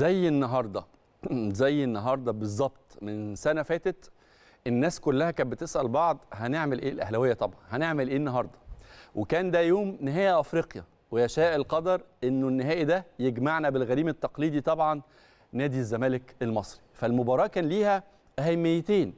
زي النهارده زي النهارده بالظبط من سنه فاتت الناس كلها كانت بتسال بعض هنعمل ايه الاهلاويه طبعا هنعمل ايه النهارده وكان ده يوم نهائي افريقيا ويشاء القدر انه النهائي ده يجمعنا بالغريم التقليدي طبعا نادي الزمالك المصري فالمباراه كان ليها اهميتين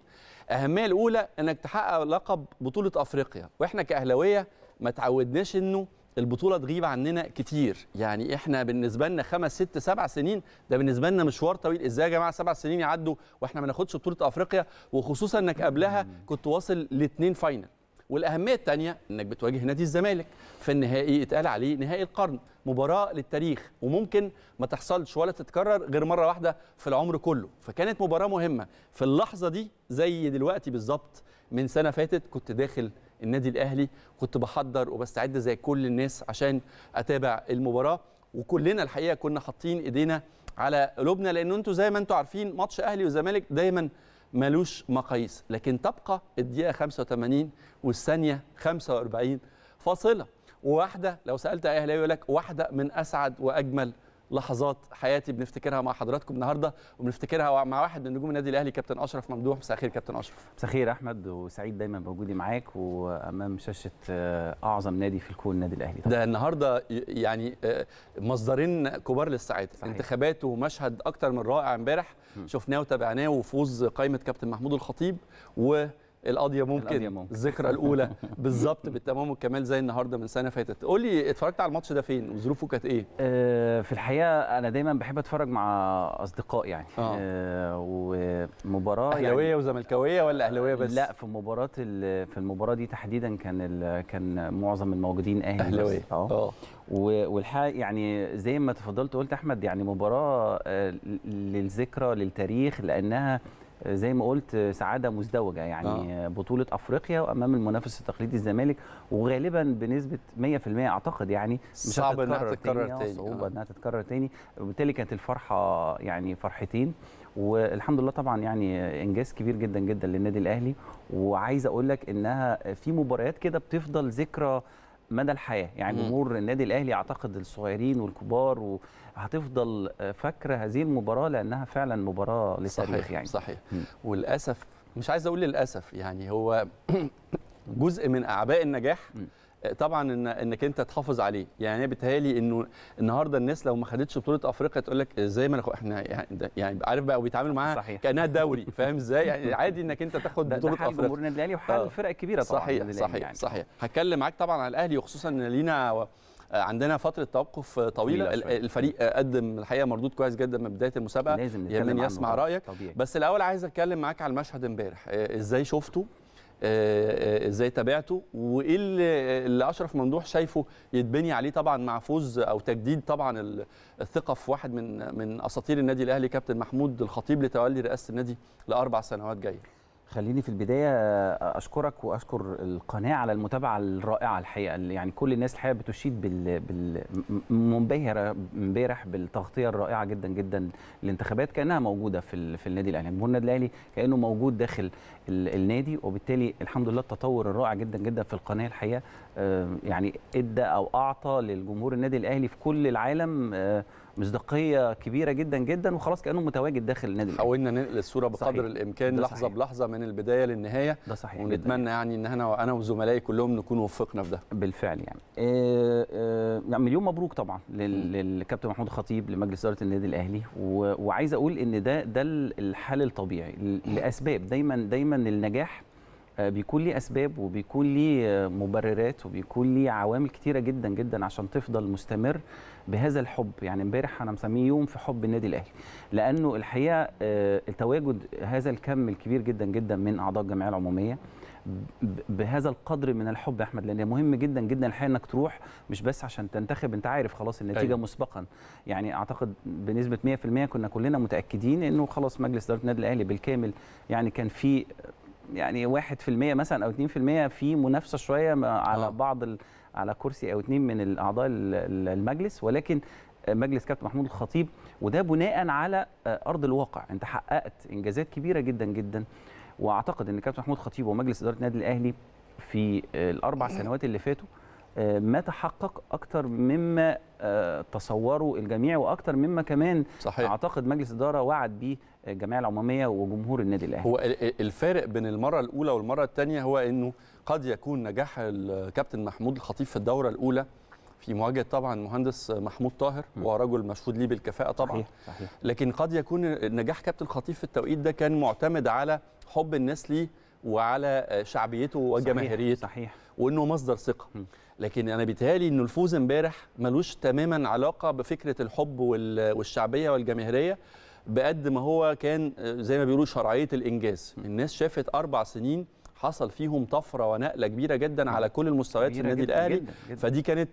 الاهميه الاولى انك تحقق لقب بطوله افريقيا واحنا كاهلاويه ما تعودناش انه البطوله تغيب عننا كتير يعني احنا بالنسبه لنا خمس ست سبع سنين ده بالنسبه لنا مشوار طويل ازاي يا جماعه سبع سنين يعدوا واحنا ما ناخدش بطوله افريقيا وخصوصا انك قبلها كنت واصل لاثنين فاينل والاهميه الثانيه انك بتواجه نادي الزمالك في النهائي اتقال عليه نهائي القرن مباراه للتاريخ وممكن ما تحصلش ولا تتكرر غير مره واحده في العمر كله فكانت مباراه مهمه في اللحظه دي زي دلوقتي بالظبط من سنه فاتت كنت داخل النادي الاهلي كنت بحضر وبستعد زي كل الناس عشان اتابع المباراه وكلنا الحقيقه كنا حاطين ايدينا على قلوبنا لان انتوا زي ما انتوا عارفين ماتش اهلي وزمالك دايما ملوش مقاييس لكن تبقى الدقيقه 85 والثانيه 45 فاصله وواحده لو سالت اهلاوي يقول لك واحده من اسعد واجمل لحظات حياتي بنفتكرها مع حضراتكم النهارده وبنفتكرها مع واحد من نجوم النادي الاهلي كابتن اشرف ممدوح مساء الخير كابتن اشرف مساء الخير احمد وسعيد دايما بوجودي معاك وامام شاشه آه، اعظم نادي في الكون النادي الاهلي طبعا. ده النهارده يعني آه، مصدرين كبار للسعاده انتخابات ومشهد اكتر من رائع امبارح شفناه وتابعناه وفوز قائمه كابتن محمود الخطيب و القضيه ممكن الذكرى الاولى بالظبط بالتمام والكمال زي النهارده من سنه فاتت قول لي اتفرجت على الماتش ده فين وظروفه كانت ايه آه، في الحقيقه انا دايما بحب اتفرج مع اصدقاء يعني آه. آه، ومباراه يعني اهلاويه يعني وزملكاويه ولا اهلاويه بس لا في مباراه في المباراه دي تحديدا كان كان معظم الموجودين اهلي اهلاويه اه, آه. والحقيقه يعني زي ما تفضلت قلت احمد يعني مباراه للذكرى للتاريخ لانها زي ما قلت سعاده مزدوجه يعني آه. بطوله افريقيا وامام المنافس التقليدي الزمالك وغالبا بنسبه 100% اعتقد يعني مش صعب انها تتكرر آه، تاني صعوبه آه. انها تتكرر تاني وبالتالي كانت الفرحه يعني فرحتين والحمد لله طبعا يعني انجاز كبير جدا جدا للنادي الاهلي وعايز اقول لك انها في مباريات كده بتفضل ذكرى مدى الحياه يعني جمهور النادي الاهلي اعتقد الصغيرين والكبار هتفضل فاكره هذه المباراه لانها فعلا مباراه لتاريخ صحيح يعني صحيح مم. وللاسف مش عايز اقول للاسف يعني هو جزء من اعباء النجاح مم. طبعا إن انك انت تحافظ عليه يعني بيتهيألي انه النهارده الناس لو ما خدتش بطوله افريقيا تقول لك ازاي ما ناخد احنا يعني, يعني عارف بقى وبيتعاملوا معاها كانها دوري فاهم ازاي يعني عادي انك انت تاخد بطوله افريقيا ده جمهور النادي الاهلي وحال الفرق آه. الكبيره طبعا صحيح صحيح يعني. صحيح هتكلم معاك طبعا على الاهلي وخصوصا ان لينا و... عندنا فتره توقف طويله الفريق قدم الحقيقه مردود كويس جدا من بدايه المسابقه لازم يسمع رايك طبيعي. بس الاول عايز اتكلم معاك على المشهد امبارح آه، ازاي شفته آه، آه، ازاي تابعته وايه اللي اشرف ممدوح شايفه يتبني عليه طبعا مع فوز او تجديد طبعا الثقه في واحد من من اساطير النادي الاهلي كابتن محمود الخطيب لتولي رئاسه النادي لاربع سنوات جايه خليني في البدايه آه، اشكرك واشكر القناه على المتابعه الرائعه الحقيقه يعني كل الناس الحقيقه بتشيد بال, بال... منبهره امبارح بالتغطيه الرائعه جدا جدا للانتخابات كانها موجوده في ال... في النادي الاهلي جمهور يعني النادي الاهلي كانه موجود داخل ال... النادي وبالتالي الحمد لله التطور الرائع جدا جدا في القناه الحقيقه آه، يعني ادى او اعطى للجمهور النادي الاهلي في كل العالم آه، مصداقيه كبيره جدا جدا وخلاص كانه متواجد داخل النادي حاولنا ننقل الصوره بقدر صحيح. الامكان لحظه بلحظه من البدايه للنهايه ده صحيح ونتمنى جداً. يعني. يعني ان انا وانا وزملائي كلهم نكون وفقنا في ده بالفعل يعني إيه إيه مليون مبروك طبعا للكابتن محمود خطيب لمجلس اداره النادي الاهلي وعايز اقول ان ده ده الحال الطبيعي لاسباب دايما دايما النجاح آه، بيكون ليه اسباب وبيكون ليه مبررات وبيكون ليه عوامل كتيره جدا جدا عشان تفضل مستمر بهذا الحب يعني امبارح انا مسميه يوم في حب النادي الاهلي لانه الحقيقه آه، تواجد هذا الكم الكبير جدا جدا من اعضاء الجمعيه العموميه بهذا القدر من الحب يا احمد لان مهم جدا جدا الحقيقه انك تروح مش بس عشان تنتخب انت عارف خلاص النتيجه أيوة. مسبقا يعني اعتقد بنسبه 100% كنا كلنا متاكدين انه خلاص مجلس اداره النادي الاهلي بالكامل يعني كان في يعني 1% مثلا او 2% في منافسه شويه على آه. بعض على كرسي او اثنين من الاعضاء المجلس ولكن مجلس كابتن محمود الخطيب وده بناء على آه، ارض الواقع انت حققت انجازات كبيره جدا جدا واعتقد ان كابتن محمود الخطيب ومجلس اداره النادي الاهلي في آه، الاربع سنوات اللي فاتوا آه، ما تحقق اكتر مما آه، تصوره الجميع واكتر مما كمان صحيح. اعتقد مجلس اداره وعد به الجمعيه العموميه وجمهور النادي الاهلي هو الفارق بين المره الاولى والمره الثانيه هو انه قد يكون نجاح الكابتن محمود الخطيب في الدوره الاولى في مواجهه طبعا مهندس محمود طاهر وهو رجل مشهود ليه بالكفاءه طبعا صحيح. صحيح. لكن قد يكون نجاح كابتن الخطيب في التوقيت ده كان معتمد على حب الناس ليه وعلى شعبيته وجماهيريته صحيح. صحيح. وانه مصدر ثقه لكن انا بيتهيألي انه الفوز امبارح ملوش تماما علاقه بفكره الحب والشعبيه والجماهيريه بقد ما هو كان آه، زي ما بيقولوا شرعيه الانجاز الناس شافت اربع سنين حصل فيهم طفره ونقله كبيره جدا على كل المستويات في النادي الاهلي فدي كانت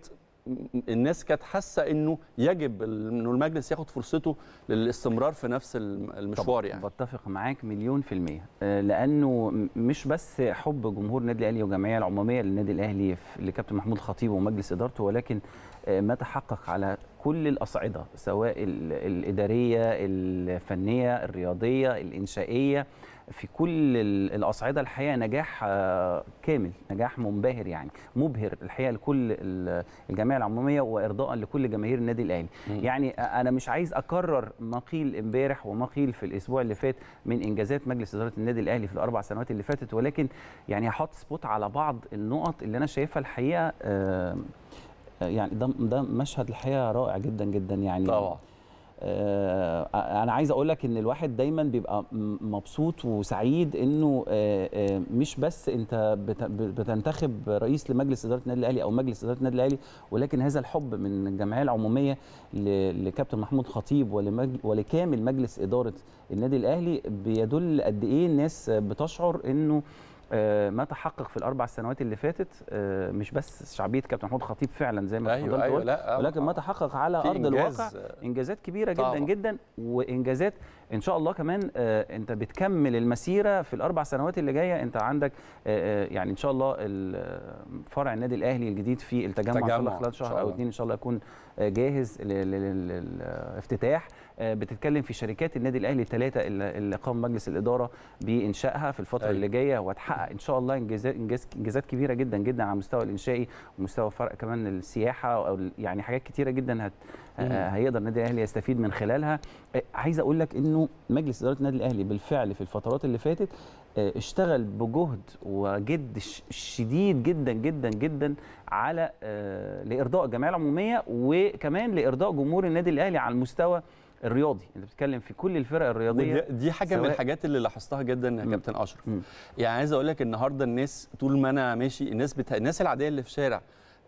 الناس كانت حاسه انه يجب انه المجلس ياخد فرصته للاستمرار في نفس المشوار يعني بتفق معاك مليون في الميه آه، لانه مش بس حب جمهور النادي الاهلي والجمعيه العموميه للنادي الاهلي لكابتن محمود الخطيب ومجلس ادارته ولكن آه، ما تحقق على كل الاصعده سواء الاداريه الفنيه الرياضيه الانشائيه في كل الاصعده الحقيقه نجاح آه، كامل نجاح منبهر يعني مبهر الحقيقه لكل الجمعيه العموميه وارضاء لكل جماهير النادي الاهلي يعني آه، انا مش عايز اكرر ما قيل امبارح وما قيل في الاسبوع اللي فات من انجازات مجلس اداره النادي الاهلي في الاربع سنوات اللي فاتت ولكن يعني هحط سبوت على بعض النقط اللي انا شايفها الحقيقه آه، يعني ده ده مشهد الحقيقه رائع جدا جدا يعني طبعا آه، انا عايز اقول لك ان الواحد دايما بيبقى مبسوط وسعيد انه آه، آه، مش بس انت بتنتخب رئيس لمجلس اداره النادي الاهلي او مجلس اداره النادي الاهلي ولكن هذا الحب من الجمعيه العموميه لكابتن محمود خطيب ولكامل مجلس اداره النادي الاهلي بيدل قد ايه الناس بتشعر انه آه، ما تحقق في الاربع سنوات اللي فاتت آه، مش بس شعبيه كابتن محمود خطيب فعلا زي ما أيوة أيوة لا ولكن ما تحقق على ارض الواقع انجازات كبيره طبعا. جدا جدا وانجازات ان شاء الله كمان آه، انت بتكمل المسيره في الاربع سنوات اللي جايه انت عندك يعني ان شاء الله فرع النادي الاهلي الجديد في التجمع التجمع. ان شاء الله خلال شهر او اثنين ان شاء الله يكون جاهز للافتتاح آه، بتتكلم في شركات النادي الاهلي الثلاثه اللي قام مجلس الاداره بانشائها في الفتره أيوة. اللي جايه وهتحقق ان شاء الله انجازات كبيره جدا جدا على المستوى الانشائي ومستوى فرق كمان السياحه او يعني حاجات كتيره جدا هت آه، آه، هيقدر النادي الاهلي يستفيد من خلالها عايز اقول لك انه مجلس اداره النادي الاهلي بالفعل في الفترات اللي فاتت اشتغل بجهد وجد شديد جدا جدا جدا على لارضاء الجمعيه العموميه وكمان لارضاء جمهور النادي الاهلي على المستوى الرياضي انت بتتكلم في كل الفرق الرياضيه دي حاجه سواء... من الحاجات اللي لاحظتها جدا يا كابتن اشرف يعني عايز اقول لك النهارده الناس طول ما انا ماشي الناس بتا... الناس العاديه اللي في الشارع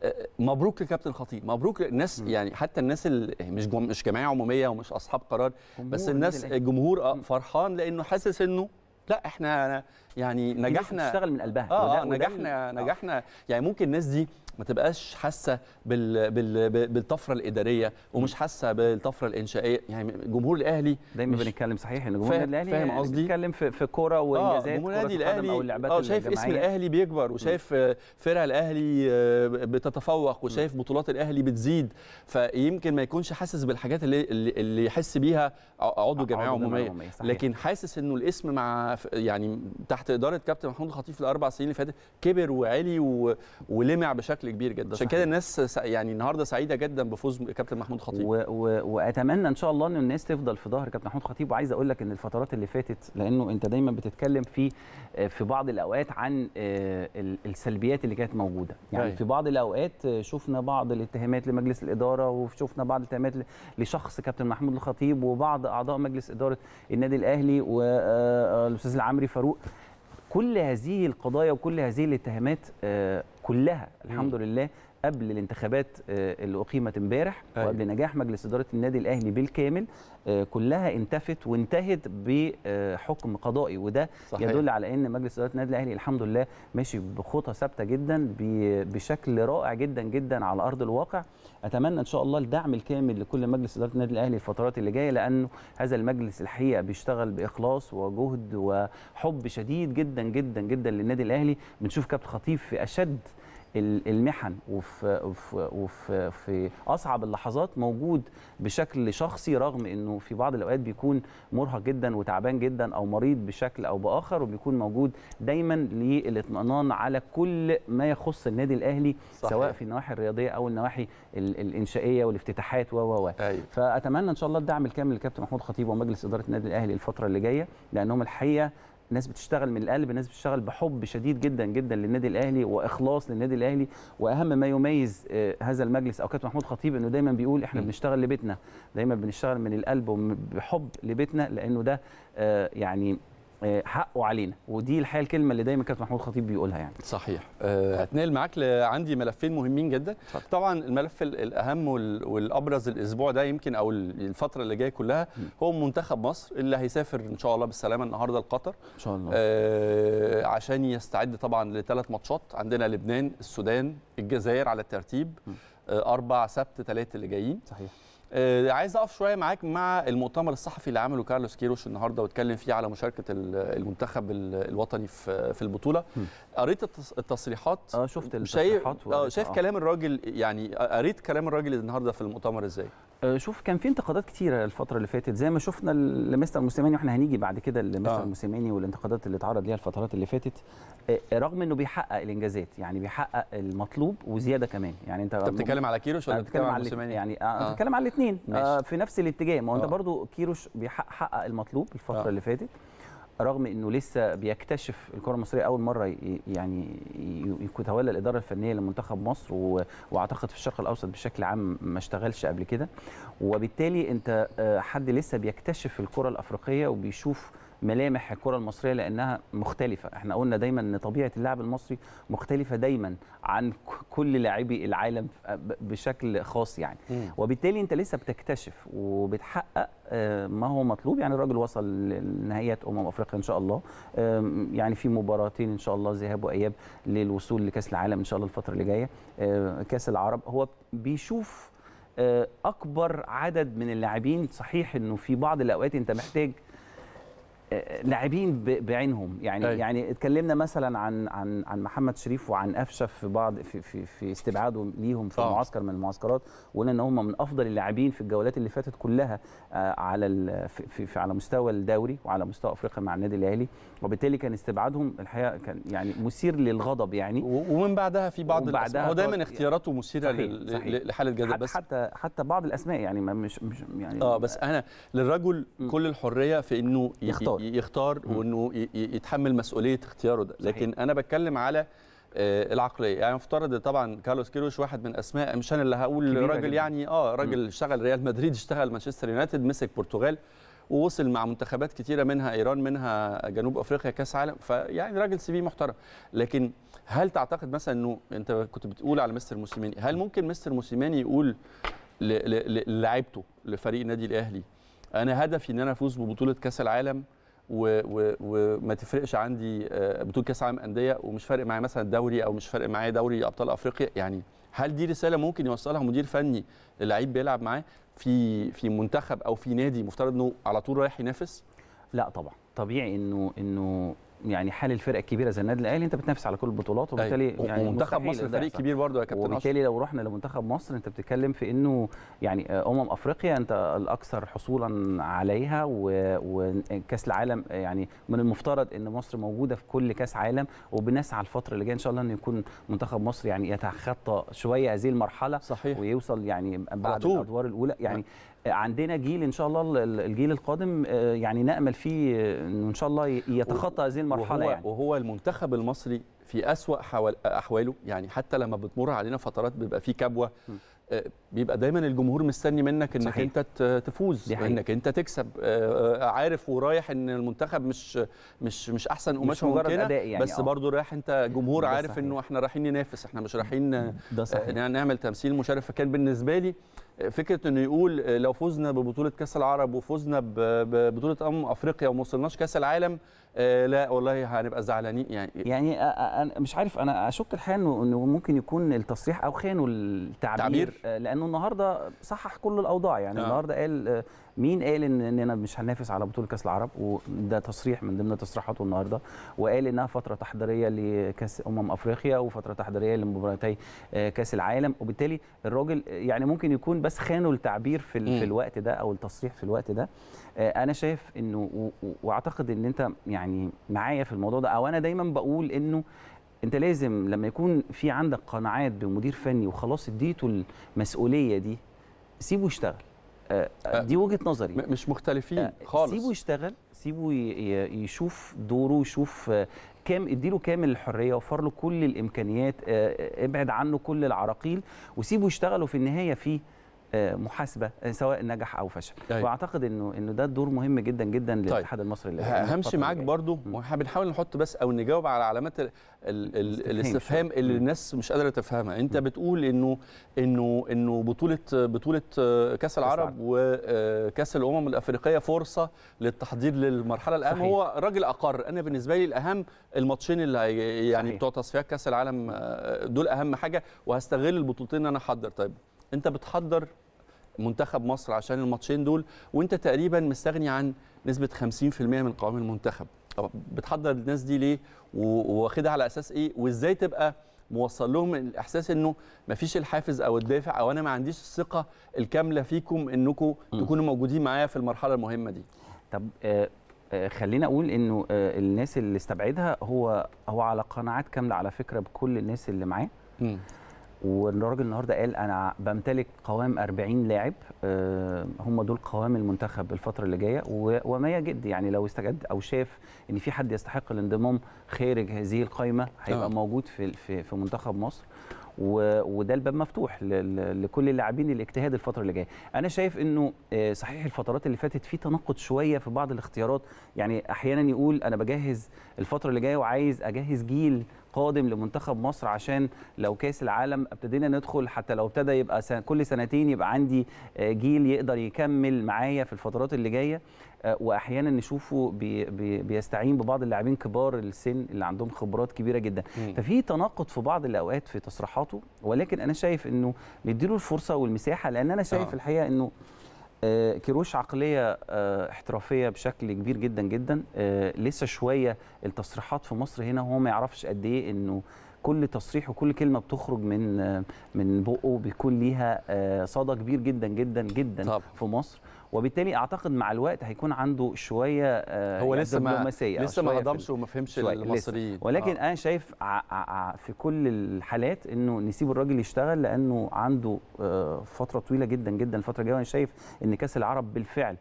آه، آه، مبروك لكابتن خطيب مبروك الناس يعني حتى الناس اللي يعني مش جم... مش جمعيه عموميه ومش اصحاب قرار بس الناس الجمهور آه فرحان لانه حاسس انه لا احنا يعني نجحنا بتشتغل من قلبها آه, آه نجحنا آه. نجحنا آه. يعني ممكن الناس دي ما تبقاش حاسه بال... بال... بالطفره الاداريه ومش حاسه بالطفره الانشائيه يعني جمهور الاهلي دايما مش... بنتكلم صحيح ان جمهور الاهلي فاهم قصدي بنتكلم في في كوره آه، وانجازات آه النادي الاهلي الاهلي اه شايف الجماعية. اسم الاهلي بيكبر وشايف فرق الاهلي آه، بتتفوق وشايف بطولات الاهلي بتزيد فيمكن ما يكونش حاسس بالحاجات اللي اللي يحس بيها عضو جمعيه عموميه لكن حاسس انه الاسم مع يعني تحت اداره كابتن محمود الخطيب في الاربع سنين اللي فاتت كبر وعلي و... ولمع بشكل كبير جدا عشان كده الناس يعني النهارده سعيده جدا بفوز كابتن محمود خطيب و... و... واتمنى ان شاء الله ان الناس تفضل في ظهر كابتن محمود خطيب وعايز اقول لك ان الفترات اللي فاتت لانه انت دايما بتتكلم في آه، في بعض الاوقات عن آه، السلبيات اللي كانت موجوده يعني أي. أيوة. في بعض الاوقات شفنا بعض الاتهامات لمجلس الاداره وشفنا بعض الاتهامات لشخص كابتن محمود الخطيب وبعض اعضاء مجلس اداره النادي الاهلي والاستاذ آه، العمري فاروق كل هذه القضايا وكل هذه الاتهامات آه، كلها الحمد لله قبل الانتخابات آه، اللي اقيمت امبارح أيوة. وقبل نجاح مجلس اداره النادي الاهلي بالكامل آه، كلها انتفت وانتهت بحكم آه، قضائي وده صحيح. يدل على ان مجلس اداره النادي الاهلي الحمد لله ماشي بخطى ثابته جدا بشكل رائع جدا جدا على ارض الواقع اتمنى ان شاء الله الدعم الكامل لكل مجلس اداره النادي الاهلي الفترات اللي جايه لانه هذا المجلس الحقيقه بيشتغل باخلاص وجهد وحب شديد جدا جدا جدا للنادي الاهلي بنشوف كابتن خطيب في اشد المحن وفي, وفي, في اصعب اللحظات موجود بشكل شخصي رغم انه في بعض الاوقات بيكون مرهق جدا وتعبان جدا او مريض بشكل او باخر وبيكون موجود دايما للاطمئنان على كل ما يخص النادي الاهلي صحيح. سواء في النواحي الرياضيه او النواحي الانشائيه والافتتاحات و و أيوة. فاتمنى ان شاء الله الدعم الكامل لكابتن محمود خطيب ومجلس اداره النادي الاهلي الفتره اللي جايه لانهم الحقيقه ناس بتشتغل من القلب ناس بتشتغل بحب شديد جدا جدا للنادي الاهلي واخلاص للنادي الاهلي واهم ما يميز آه، هذا المجلس او كابتن محمود خطيب انه دايما بيقول احنا بنشتغل لبيتنا دايما بنشتغل من القلب وبحب لبيتنا لانه ده آه، يعني حقه علينا ودي الحقيقه الكلمه اللي دايما كابتن محمود خطيب بيقولها يعني صحيح أه هتنقل معاك عندي ملفين مهمين جدا صح. طبعا الملف الاهم والابرز الاسبوع ده يمكن او الفتره اللي جايه كلها هو منتخب مصر اللي هيسافر ان شاء الله بالسلامه النهارده لقطر ان شاء الله أه عشان يستعد طبعا لثلاث ماتشات عندنا لبنان السودان الجزائر على الترتيب أه اربع سبت ثلاثة اللي جايين صحيح آه عايز اقف شويه معاك مع المؤتمر الصحفي اللي عمله كارلوس كيروش النهارده واتكلم فيه على مشاركه المنتخب الوطني في البطوله قريت التصريحات اه شفت التصريحات شايف, آه شايف آه. كلام الراجل يعني قريت كلام الراجل النهارده في المؤتمر ازاي آه، شوف كان في انتقادات كتيره الفتره اللي فاتت زي ما شفنا لمستر موسيماني واحنا هنيجي بعد كده لمستر آه. موسيماني والانتقادات اللي اتعرض ليها الفترات اللي فاتت آه، رغم انه بيحقق الانجازات يعني بيحقق المطلوب وزياده كمان يعني انت بتتكلم على كيروش ولا بتتكلم على موسيماني يعني آه. آه. بتتكلم على الاثنين آه في نفس الاتجاه ما هو انت آه. برضو كيروش بيحقق المطلوب الفتره أوه. اللي فاتت رغم انه لسه بيكتشف الكره المصريه اول مره يعني يتولى الاداره الفنيه لمنتخب مصر واعتقد في الشرق الاوسط بشكل عام ما اشتغلش قبل كده وبالتالي انت آه، حد لسه بيكتشف الكره الافريقيه وبيشوف ملامح الكره المصريه لانها مختلفه احنا قلنا دايما ان طبيعه اللاعب المصري مختلفه دايما عن كل لاعبي العالم بشكل خاص يعني وبالتالي انت لسه بتكتشف وبتحقق آه، ما هو مطلوب يعني الراجل وصل لنهائيات امم افريقيا ان شاء الله يعني في مباراتين ان شاء الله ذهاب واياب للوصول لكاس العالم ان شاء الله الفتره اللي جايه آه، كاس العرب هو بيشوف آه، اكبر عدد من اللاعبين صحيح انه في بعض الاوقات انت محتاج لاعبين بعينهم يعني أي. يعني اتكلمنا مثلا عن عن عن محمد شريف وعن قفشه في بعض في في, في استبعاده ليهم في أوه. معسكر من المعسكرات وقلنا ان هم من افضل اللاعبين في الجولات اللي فاتت كلها آه، على في, في على مستوى الدوري وعلى مستوى افريقيا مع النادي الاهلي وبالتالي كان استبعادهم الحقيقه كان يعني مثير للغضب يعني ومن بعدها في بعض الاسماء هو دايما اختياراته مثيره لحاله جدل بس حتى حتى بعض الاسماء يعني مش, مش يعني اه بس انا للرجل م. كل الحريه في انه يختار يختار وانه يتحمل مسؤوليه اختياره ده صحيح. لكن انا بتكلم على آه، العقليه يعني افترض طبعا كارلوس كيروش واحد من اسماء مش انا اللي هقول راجل يعني اه راجل اشتغل ريال مدريد اشتغل مانشستر يونايتد مسك برتغال ووصل مع منتخبات كتيره منها ايران منها جنوب افريقيا كاس عالم فيعني راجل سي في محترم لكن هل تعتقد مثلا انه انت كنت بتقول على مستر موسيماني هل ممكن مستر موسيماني يقول للاعيبته لفريق النادي الاهلي انا هدفي ان انا افوز ببطوله كاس العالم وما تفرقش عندي آه، بطوله كاس عالم انديه ومش فارق معايا مثلا الدوري او مش فارق معايا دوري ابطال افريقيا يعني هل دي رساله ممكن يوصلها مدير فني للعيب بيلعب معاه في في منتخب او في نادي مفترض انه على طول رايح ينافس؟ لا طبعا طبيعي انه انه يعني حال الفرقه الكبيره زي النادي الاهلي انت بتنافس على كل البطولات أيوة. وبالتالي يعني منتخب مصر فريق كبير برضه يا كابتن وبالتالي لو رحنا لمنتخب مصر انت بتتكلم في انه يعني امم افريقيا انت الاكثر حصولا عليها وكاس العالم يعني من المفترض ان مصر موجوده في كل كاس عالم وبنسعى الفتره اللي جايه ان شاء الله ان يكون منتخب مصر يعني يتخطى شويه هذه المرحله صحيح ويوصل يعني بعد الادوار الاولى يعني عندنا جيل ان شاء الله الجيل القادم آه، يعني نامل فيه انه ان شاء الله يتخطى هذه المرحله وهو يعني وهو المنتخب المصري في اسوا آه، احواله يعني حتى لما بتمر علينا فترات بيبقى فيه كبوه آه، بيبقى دايما الجمهور مستني منك انك صحيح. انت تفوز انك انت تكسب عارف ورايح ان المنتخب مش مش مش احسن مجرد ممكنه يعني بس برضه رايح انت جمهور عارف صحيح. انه احنا رايحين ننافس احنا مش رايحين نعمل تمثيل مشرف فكان بالنسبه لي فكره انه يقول لو فزنا ببطوله كاس العرب وفزنا ببطوله امم افريقيا وما وصلناش كاس العالم آه، لا والله هنبقى زعلانين يعني يعني آه، آه، أنا مش عارف انا اشك الحقيقه انه ممكن يكون التصريح او خانوا التعبير تعبير. لانه النهارده صحح كل الاوضاع يعني آه. النهارده قال مين قال ان اننا مش هننافس على بطوله كاس العرب وده تصريح من ضمن تصريحاته النهارده وقال انها فتره تحضيريه لكاس امم افريقيا وفتره تحضيريه لمباراتي آه، كاس العالم وبالتالي الراجل يعني ممكن يكون بس خانوا التعبير في, في الوقت ده او التصريح في الوقت ده آه، انا شايف انه واعتقد ان انت يعني معايا في الموضوع ده او انا دايما بقول انه انت لازم لما يكون في عندك قناعات بمدير فني وخلاص اديته المسؤوليه دي سيبه يشتغل آه، آه، دي وجهه نظري مش مختلفين آه، خالص سيبه يشتغل سيبه يشوف دوره يشوف كام اديله كامل الحريه وفر له كل الامكانيات ابعد عنه كل العراقيل وسيبه يشتغل وفي النهايه فيه آه، محاسبه آه، سواء نجح او فشل أيوة. واعتقد انه انه ده دور مهم جدا جدا طيب. للاتحاد طيب. المصري للاسواق همشي معاك برضو بنحاول نحط بس او نجاوب على علامات الـ الـ الاستفهام اللي الناس مش قادره تفهمها انت م. بتقول انه انه انه بطوله بطوله آه، كاس العرب وكاس الامم الافريقيه فرصه للتحضير للمرحله الاهم صحيح. هو راجل اقر انا بالنسبه لي الاهم الماتشين اللي يعني صحيح. بتوع تصفيات كاس العالم دول اهم حاجه وهستغل البطولتين ان انا احضر طيب انت بتحضر منتخب مصر عشان الماتشين دول وانت تقريبا مستغني عن نسبه 50% من قوام المنتخب طب بتحضر الناس دي ليه واخدها على اساس ايه وازاي تبقى موصل لهم الاحساس انه مفيش الحافز او الدافع او انا ما عنديش الثقه الكامله فيكم انكم تكونوا موجودين معايا في المرحله المهمه دي طب آه، آه، خلينا اقول انه آه، الناس اللي استبعدها هو هو على قناعات كامله على فكره بكل الناس اللي معاه والراجل النهارده قال انا بمتلك قوام 40 لاعب آه، هم دول قوام المنتخب الفتره اللي جايه وما يجد يعني لو استجد او شاف ان في حد يستحق الانضمام خارج هذه القائمه هيبقى آه. موجود في في, في منتخب مصر وده الباب مفتوح لكل اللاعبين الاجتهاد الفتره اللي جايه انا شايف انه آه، صحيح الفترات اللي فاتت في تناقض شويه في بعض الاختيارات يعني احيانا يقول انا بجهز الفتره اللي جايه وعايز اجهز جيل قادم لمنتخب مصر عشان لو كاس العالم ابتدينا ندخل حتى لو ابتدى يبقى سنة كل سنتين يبقى عندي آه، جيل يقدر يكمل معايا في الفترات اللي جايه آه، واحيانا نشوفه بي بي بيستعين ببعض اللاعبين كبار السن اللي عندهم خبرات كبيره جدا ففي تناقض في بعض الاوقات في تصريحاته ولكن انا شايف انه بيديله الفرصه والمساحه لان انا شايف آه. الحقيقه انه آه، كروش عقليه آه، احترافيه بشكل كبير جدا جدا آه، لسه شويه التصريحات في مصر هنا هو ما يعرفش قد ايه انه كل تصريح وكل كلمه بتخرج من من بقه بيكون ليها صدى كبير جدا جدا جدا طب. في مصر وبالتالي اعتقد مع الوقت هيكون عنده شويه آه، هو يعني لسه ما آه، لسه ما هضمش وما فهمش المصريين ولكن آه. انا شايف في كل الحالات انه نسيب الراجل يشتغل لانه عنده آه، فتره طويله جدا جدا الفتره الجايه وانا شايف ان كاس العرب بالفعل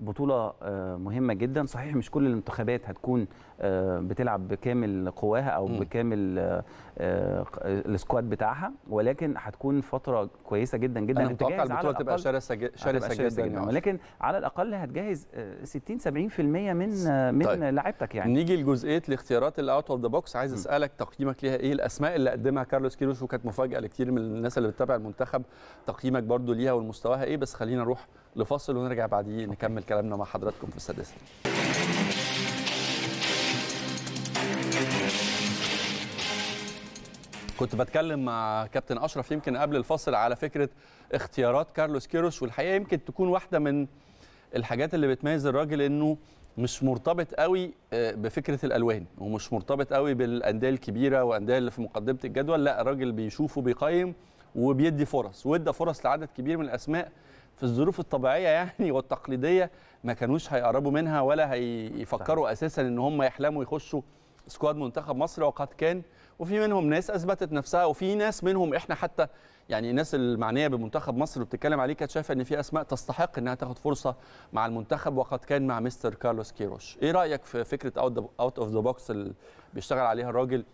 بطولة مهمة جدا صحيح مش كل الانتخابات هتكون آه، بتلعب بكامل قواها او م. بكامل آه، آه، السكواد بتاعها ولكن هتكون فتره كويسه جدا جدا انا متوقع البطوله تبقى شرسه شرسه جدا, جدا ولكن على الاقل هتجهز 60 70% من من طيب. لعيبتك يعني نيجي لجزئيه الاختيارات اللي اوت اوف ذا بوكس عايز اسالك تقييمك ليها ايه الاسماء اللي قدمها كارلوس كيروش وكانت مفاجاه لكتير من الناس اللي بتتابع المنتخب تقييمك برضو ليها ومستواها ايه بس خلينا نروح لفاصل ونرجع بعديه نكمل كلامنا مع حضراتكم في السادسه كنت بتكلم مع كابتن اشرف يمكن قبل الفصل على فكره اختيارات كارلوس كيروش والحقيقه يمكن تكون واحده من الحاجات اللي بتميز الراجل انه مش مرتبط قوي آه، بفكره الالوان ومش مرتبط قوي بالانديه الكبيره والانديه اللي في مقدمه الجدول لا الراجل بيشوف وبيقيم وبيدي فرص وادى فرص لعدد كبير من الاسماء في الظروف الطبيعيه يعني والتقليديه ما كانوش هيقربوا منها ولا هيفكروا اساسا ان هم يحلموا يخشوا سكواد منتخب مصر وقد كان وفي منهم ناس اثبتت نفسها وفي ناس منهم احنا حتى يعني الناس المعنيه بمنتخب مصر اللي بتتكلم عليه كانت شايفه ان في اسماء تستحق انها تاخد فرصه مع المنتخب وقد كان مع مستر كارلوس كيروش ايه رايك في فكره اوت اوف ذا بوكس اللي بيشتغل عليها الراجل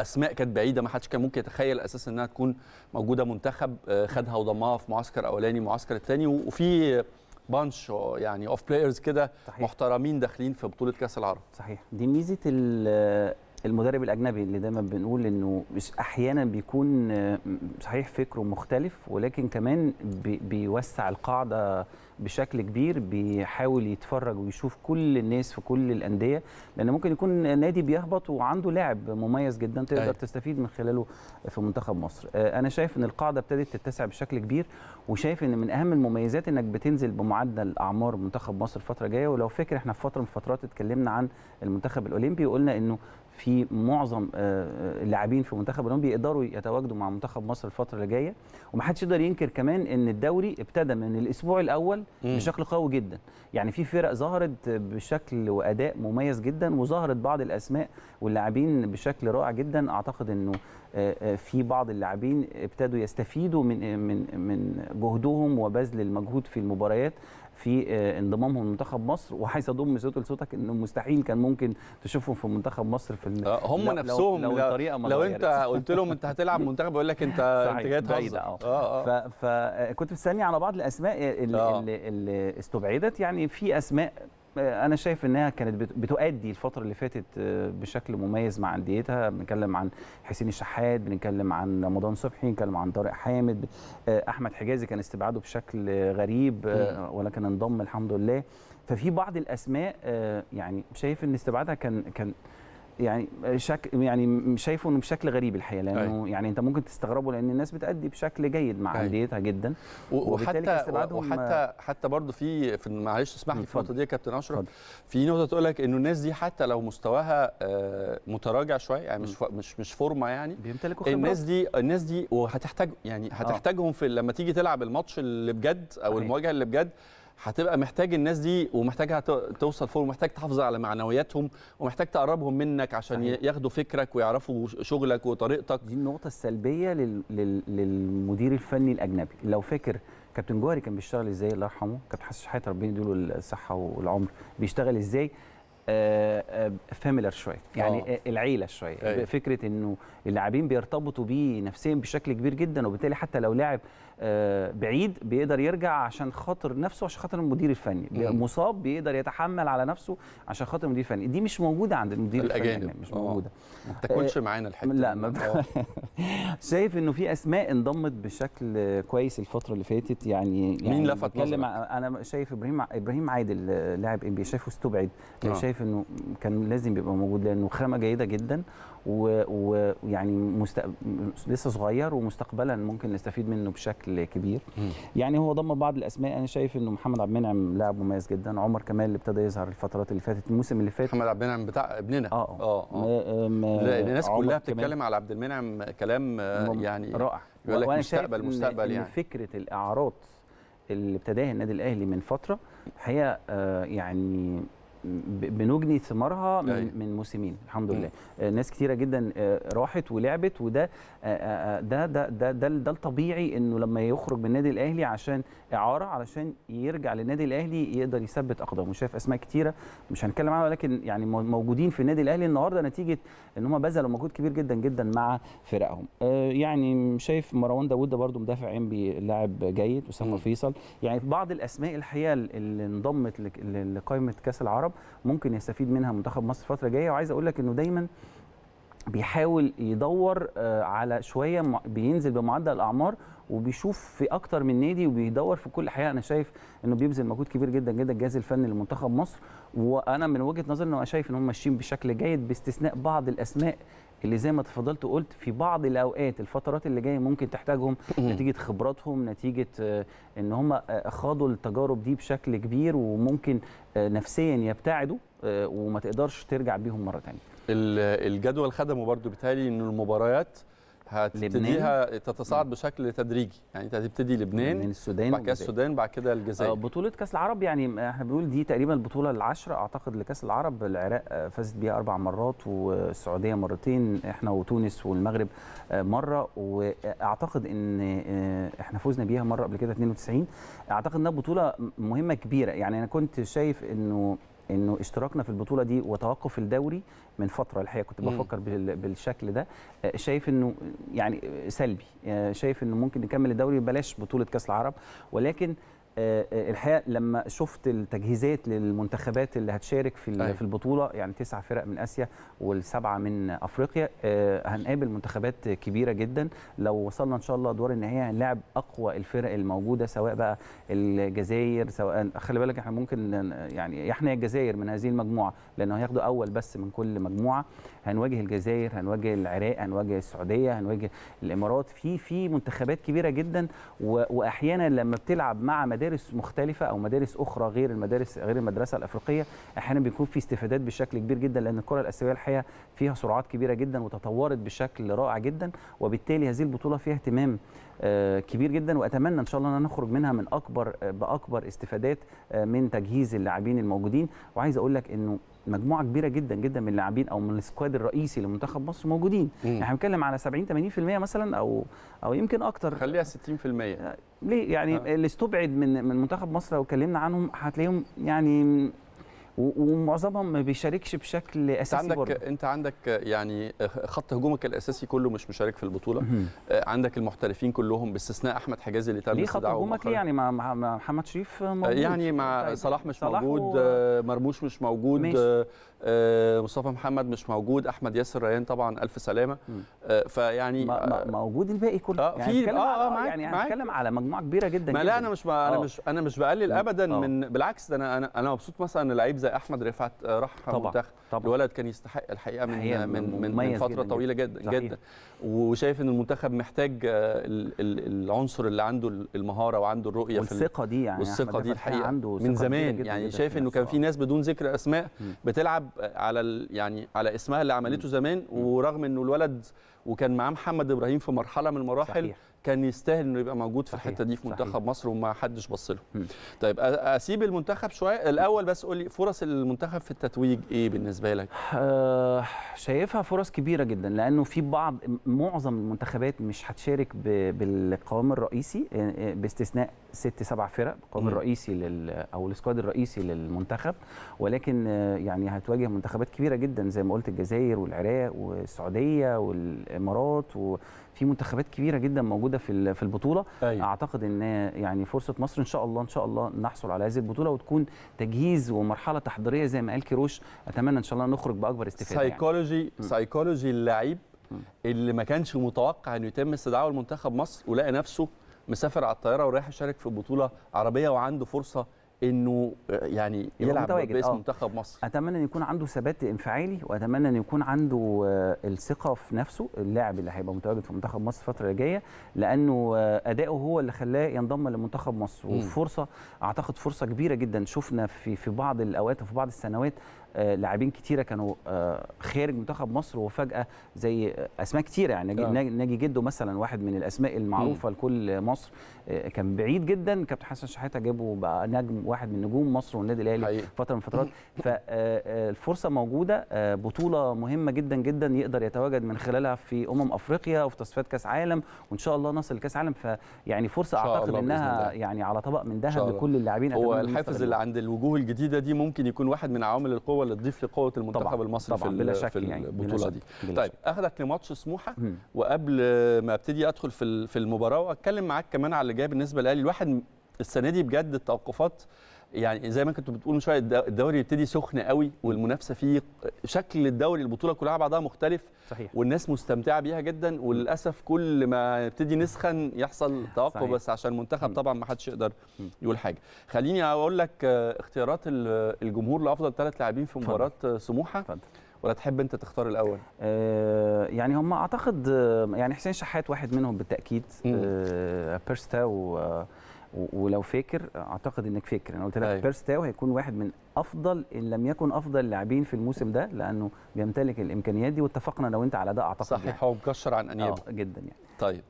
اسماء كانت بعيده ما حدش كان ممكن يتخيل اساسا انها تكون موجوده منتخب آه، خدها وضمها في معسكر اولاني معسكر الثاني وفي بانش يعني اوف بلايرز كده محترمين داخلين في بطوله كاس العرب صحيح دي ميزه المدرب الاجنبي اللي دايما بنقول انه احيانا بيكون آه، صحيح فكره مختلف ولكن كمان بيوسع القاعده بشكل كبير بيحاول يتفرج ويشوف كل الناس في كل الانديه لان ممكن يكون نادي بيهبط وعنده لاعب مميز جدا تقدر أي. أيوة. تستفيد من خلاله في منتخب مصر آه، انا شايف ان القاعده ابتدت تتسع بشكل كبير وشايف ان من اهم المميزات انك بتنزل بمعدل اعمار منتخب مصر الفتره الجايه ولو فاكر احنا في فتره من الفترات اتكلمنا عن المنتخب الاولمبي وقلنا انه في معظم آه، آه، اللاعبين في منتخب اولمبي يقدروا يتواجدوا مع منتخب مصر الفتره اللي جايه ومحدش يقدر ينكر كمان ان الدوري ابتدى من الاسبوع الاول مم. بشكل قوي جدا يعني في فرق ظهرت بشكل واداء مميز جدا وظهرت بعض الاسماء واللاعبين بشكل رائع جدا اعتقد انه آه، في بعض اللاعبين ابتدوا يستفيدوا من من من جهدهم وبذل المجهود في المباريات في آه، انضمامهم لمنتخب مصر وهيصدم صوته لصوتك انه مستحيل كان ممكن تشوفهم في منتخب مصر في الم... آه، هم لو نفسهم لو, لو, الطريقه لو انت قلت لهم انت هتلعب منتخب يقول لك انت انت جاي تهزر اه اه, آه. فكنت بتسالني على بعض الاسماء اللي, اللي استبعدت يعني في اسماء انا شايف انها كانت بتؤدي الفتره اللي فاتت آه، بشكل مميز مع انديتها بنتكلم عن حسين الشحات بنتكلم عن رمضان صبحي بنتكلم عن طارق حامد آه، احمد حجازي كان استبعاده بشكل غريب آه، ولكن انضم الحمد لله ففي بعض الاسماء يعني شايف ان استبعادها كان كان يعني شك يعني شايفه انه بشكل غريب الحقيقه لانه أي. أيوة. يعني انت ممكن تستغربه لان الناس بتأدي بشكل جيد مع أيوة. انديتها جدا وحتى وحتى حتى برضه في, في معلش اسمح لي في النقطه دي يا كابتن اشرف في نقطه تقول لك انه الناس دي حتى لو مستواها آه، متراجع شويه يعني مش مش مش فورمه يعني بيمتلكوا خبرات الناس دي الناس دي وهتحتاج يعني آه. هتحتاجهم في لما تيجي تلعب الماتش اللي بجد او أي. المواجهه اللي بجد هتبقى محتاج الناس دي ومحتاجها توصل فوق ومحتاج تحافظ على معنوياتهم ومحتاج تقربهم منك عشان صحيح. ياخدوا فكرك ويعرفوا شغلك وطريقتك دي النقطه السلبيه لل... للمدير الفني الاجنبي لو فاكر كابتن جوهري كان بيشتغل ازاي الله يرحمه كابتن حسن شحاته ربنا يديله الصحه والعمر بيشتغل ازاي فاميلر آه، آه، شويه يعني أوه. آه، العيله شويه أيوة. فكره انه اللاعبين بيرتبطوا بيه نفسيا بشكل كبير جدا وبالتالي حتى لو لاعب آه، بعيد بيقدر يرجع عشان خاطر نفسه عشان خاطر المدير الفني مصاب بيقدر يتحمل على نفسه عشان خاطر المدير الفني دي مش موجوده عند المدير الأجانب. الفني يعني مش آه. موجوده ما تاكلش آه، معانا الحته لا ما شايف انه في اسماء انضمت بشكل كويس الفتره اللي فاتت يعني مين يعني لفت نظرك انا شايف ابراهيم ابراهيم عادل لاعب ام بي شايفه استبعد شايف انه كان لازم يبقى موجود لانه خامه جيده جدا ويعني مست... لسه صغير ومستقبلا ممكن نستفيد منه بشكل كبير مم. يعني هو ضم بعض الاسماء انا شايف انه محمد عبد المنعم لاعب مميز جدا عمر كمال اللي ابتدى يظهر الفترات اللي فاتت الموسم اللي فات محمد عبد المنعم بتاع ابننا اه اه, آه. الناس كلها بتتكلم على عبد المنعم كلام آه، يعني رائع يقول لك مستقبل مستقبل يعني فكره الاعراض اللي ابتداها النادي الاهلي من فتره الحقيقه يعني بنجني ثمارها من, أيوه. من موسمين الحمد لله آه، ناس كتيره جدا آه، راحت ولعبت وده آه، ده ده ده ده, ده الطبيعي انه لما يخرج من النادي الاهلي عشان اعاره علشان يرجع للنادي الاهلي يقدر يثبت اقدامه شايف اسماء كتيره مش هنتكلم عنها ولكن يعني موجودين في النادي الاهلي النهارده نتيجه ان هم بذلوا مجهود كبير جدا جدا مع فرقهم يعني شايف مروان داوود ده برده مدافع انبي لاعب جيد اسامه فيصل يعني بعض الاسماء الحقيقه اللي انضمت لقائمه كاس العرب ممكن يستفيد منها منتخب مصر الفتره الجايه وعايز اقول لك انه دايما بيحاول يدور آه، على شويه بينزل بمعدل الاعمار وبيشوف في اكتر من نادي وبيدور في كل حقيقه انا شايف انه بيبذل مجهود كبير جدا جدا الجهاز الفني لمنتخب مصر وانا من وجهه نظري ان انا شايف ان هم ماشيين بشكل جيد باستثناء بعض الاسماء اللي زي ما تفضلت وقلت في بعض الاوقات الفترات اللي جايه ممكن تحتاجهم نتيجه خبراتهم نتيجه آه، ان هم آه، خاضوا التجارب دي بشكل كبير وممكن آه، نفسيا يبتعدوا وما تقدرش ترجع بيهم مره ثانيه الجدول خدمه برضو بالتالي ان المباريات هتبتديها تتصاعد بشكل تدريجي يعني انت هتبتدي لبنان من السودان بعد كده السودان بعد كده الجزائر آه بطوله كاس العرب يعني آه، احنا بنقول دي تقريبا البطوله العاشره اعتقد لكاس العرب العراق آه، فازت بيها اربع مرات والسعوديه مرتين احنا وتونس والمغرب آه، مره واعتقد ان احنا فزنا بيها مره قبل كده 92 اعتقد انها بطوله مهمه كبيره يعني انا كنت شايف انه انه اشتراكنا في البطوله دي وتوقف الدوري من فتره الحقيقه كنت بفكر بالشكل ده آه، شايف انه يعني سلبي آه، شايف انه ممكن نكمل الدوري بلاش بطوله كاس العرب ولكن آه، آه، الحقيقه لما شفت التجهيزات للمنتخبات اللي هتشارك في أيه. في البطوله يعني تسع فرق من اسيا والسبعه من افريقيا آه، هنقابل منتخبات كبيره جدا لو وصلنا ان شاء الله ادوار النهائي هنلاعب اقوى الفرق الموجوده سواء بقى الجزائر سواء خلي بالك احنا ممكن يعني يحنى الجزائر من هذه المجموعه لانه هياخدوا اول بس من كل مجموعه هنواجه الجزائر هنواجه العراق هنواجه السعوديه هنواجه الامارات في في منتخبات كبيره جدا واحيانا لما بتلعب مع مدارس مختلفه او مدارس اخرى غير المدارس غير المدرسه الافريقيه احيانا بيكون في استفادات بشكل كبير جدا لان الكره الاسيويه الحقيقه فيها سرعات كبيره جدا وتطورت بشكل رائع جدا وبالتالي هذه البطوله فيها اهتمام آه، كبير جدا واتمنى ان شاء الله ان نخرج منها من اكبر آه، باكبر استفادات آه، من تجهيز اللاعبين الموجودين وعايز اقول لك انه مجموعه كبيره جدا جدا من اللاعبين او من السكواد الرئيسي لمنتخب مصر موجودين احنا بنتكلم على 70 80% مثلا او او يمكن اكتر خليها 60% ليه يعني أه. اللي استبعد من من منتخب مصر لو اتكلمنا عنهم هتلاقيهم يعني ومعظمها ما بيشاركش بشكل اساسي عندك بره. انت عندك يعني خط هجومك الاساسي كله مش مشارك في البطوله مم. آه، عندك المحترفين كلهم باستثناء احمد حجازي اللي تم ليه خط هجومك ليه يعني مع محمد شريف آه، يعني موجود يعني مع طيب، صلاح مش صلاح موجود و... آه، مرموش مش موجود ماشي. آه، مصطفى محمد مش موجود احمد ياسر ريان طبعا الف سلامه آه، فيعني آه، موجود الباقي كله آه يعني اتكلم اه اه معاك يعني هنتكلم على مجموعه كبيره جدا ما لا انا مش انا مش انا مش بقلل ابدا آه من بالعكس ده انا انا مبسوط مثلا ان لعيب زي احمد رفعت راح منتخب الولد كان يستحق الحقيقه من من من, من فتره جداً طويله جدا جدا, جداً. وشايف ان المنتخب محتاج العنصر اللي عنده المهاره وعنده الرؤيه والثقه دي يعني والثقه دي الحقيقه من زمان يعني شايف انه كان في ناس بدون ذكر اسماء بتلعب على يعني على اسمها اللي عملته زمان ورغم انه الولد وكان معاه محمد ابراهيم في مرحله من المراحل صحيح. كان يستاهل انه يبقى موجود في الحته دي في منتخب صحيح. مصر وما حدش بص له طيب اسيب المنتخب شويه الاول بس قول لي فرص المنتخب في التتويج ايه بالنسبه لك آه شايفها فرص كبيره جدا لانه في بعض معظم المنتخبات مش هتشارك بالقوام الرئيسي آه، آه، باستثناء ست سبع فرق القوام الرئيسي لل او السكواد الرئيسي للمنتخب ولكن آه، يعني هتواجه منتخبات كبيره جدا زي ما قلت الجزائر والعراق والسعوديه والامارات و في منتخبات كبيره جدا موجوده في في البطوله أيوة. اعتقد ان يعني فرصه مصر ان شاء الله ان شاء الله نحصل على هذه البطوله وتكون تجهيز ومرحله تحضيريه زي ما قال كيروش اتمنى ان شاء الله نخرج باكبر استفاده سايكولوجي يعني. سايكولوجي اللعيب اللي ما كانش متوقع انه يتم استدعائه لمنتخب مصر ولقى نفسه مسافر على الطياره ورايح يشارك في بطوله عربيه وعنده فرصه انه يعني يلعب باسم آه. منتخب مصر اتمنى ان يكون عنده ثبات انفعالي واتمنى ان يكون عنده آه، الثقه في نفسه اللاعب اللي هيبقى متواجد في منتخب مصر الفتره اللي جايه لانه آه، اداؤه هو اللي خلاه ينضم لمنتخب مصر وفرصه اعتقد فرصه كبيره جدا شفنا في في بعض الاوقات وفي بعض السنوات آه، لاعبين كتيره كانوا آه، خارج منتخب مصر وفجاه زي آه، اسماء كتيره يعني آه. ناجي جدو مثلا واحد من الاسماء المعروفه لكل مصر كان بعيد جدا كابتن حسن شحاته جابه بقى نجم واحد من نجوم مصر والنادي الاهلي فتره من فترات فالفرصه موجوده بطوله مهمه جدا جدا يقدر يتواجد من خلالها في امم افريقيا وفي تصفيات كاس عالم وان شاء الله نصل لكاس عالم فيعني فرصه اعتقد انها يعني على طبق من ذهب لكل اللاعبين هو الحافز اللي عند الوجوه الجديده دي ممكن يكون واحد من عوامل القوه اللي تضيف لقوه المنتخب طبعا المصري طبعا في, بلا شك في يعني البطوله بلا شك. دي بلا طيب شك. اخدك لماتش سموحه وقبل ما ابتدي ادخل في في المباراه واتكلم معاك كمان على اللي جاي بالنسبه للاهلي الواحد السنه دي بجد التوقفات يعني زي ما كنت بتقول من شويه الدوري يبتدي سخن قوي والمنافسه فيه شكل الدوري البطوله كلها بعضها مختلف صحيح. والناس مستمتعه بيها جدا وللاسف كل ما يبتدي نسخن يحصل توقف بس عشان المنتخب طبعا ما حدش يقدر يقول حاجه خليني اقول لك اختيارات الجمهور لافضل ثلاث لاعبين في مباراه سموحه فضل. ولا تحب انت تختار الاول آه يعني هم اعتقد آه، يعني حسين شحات واحد منهم بالتاكيد آه بيرستا و آه ولو فاكر اعتقد انك فاكر انا قلت لك أيوة. بيرستاو هيكون واحد من افضل ان لم يكن افضل اللاعبين في الموسم ده لانه بيمتلك الامكانيات دي واتفقنا لو انت على ده اعتقد صحيح يعني. هو مكشر عن انيابه آه، جدا يعني طيب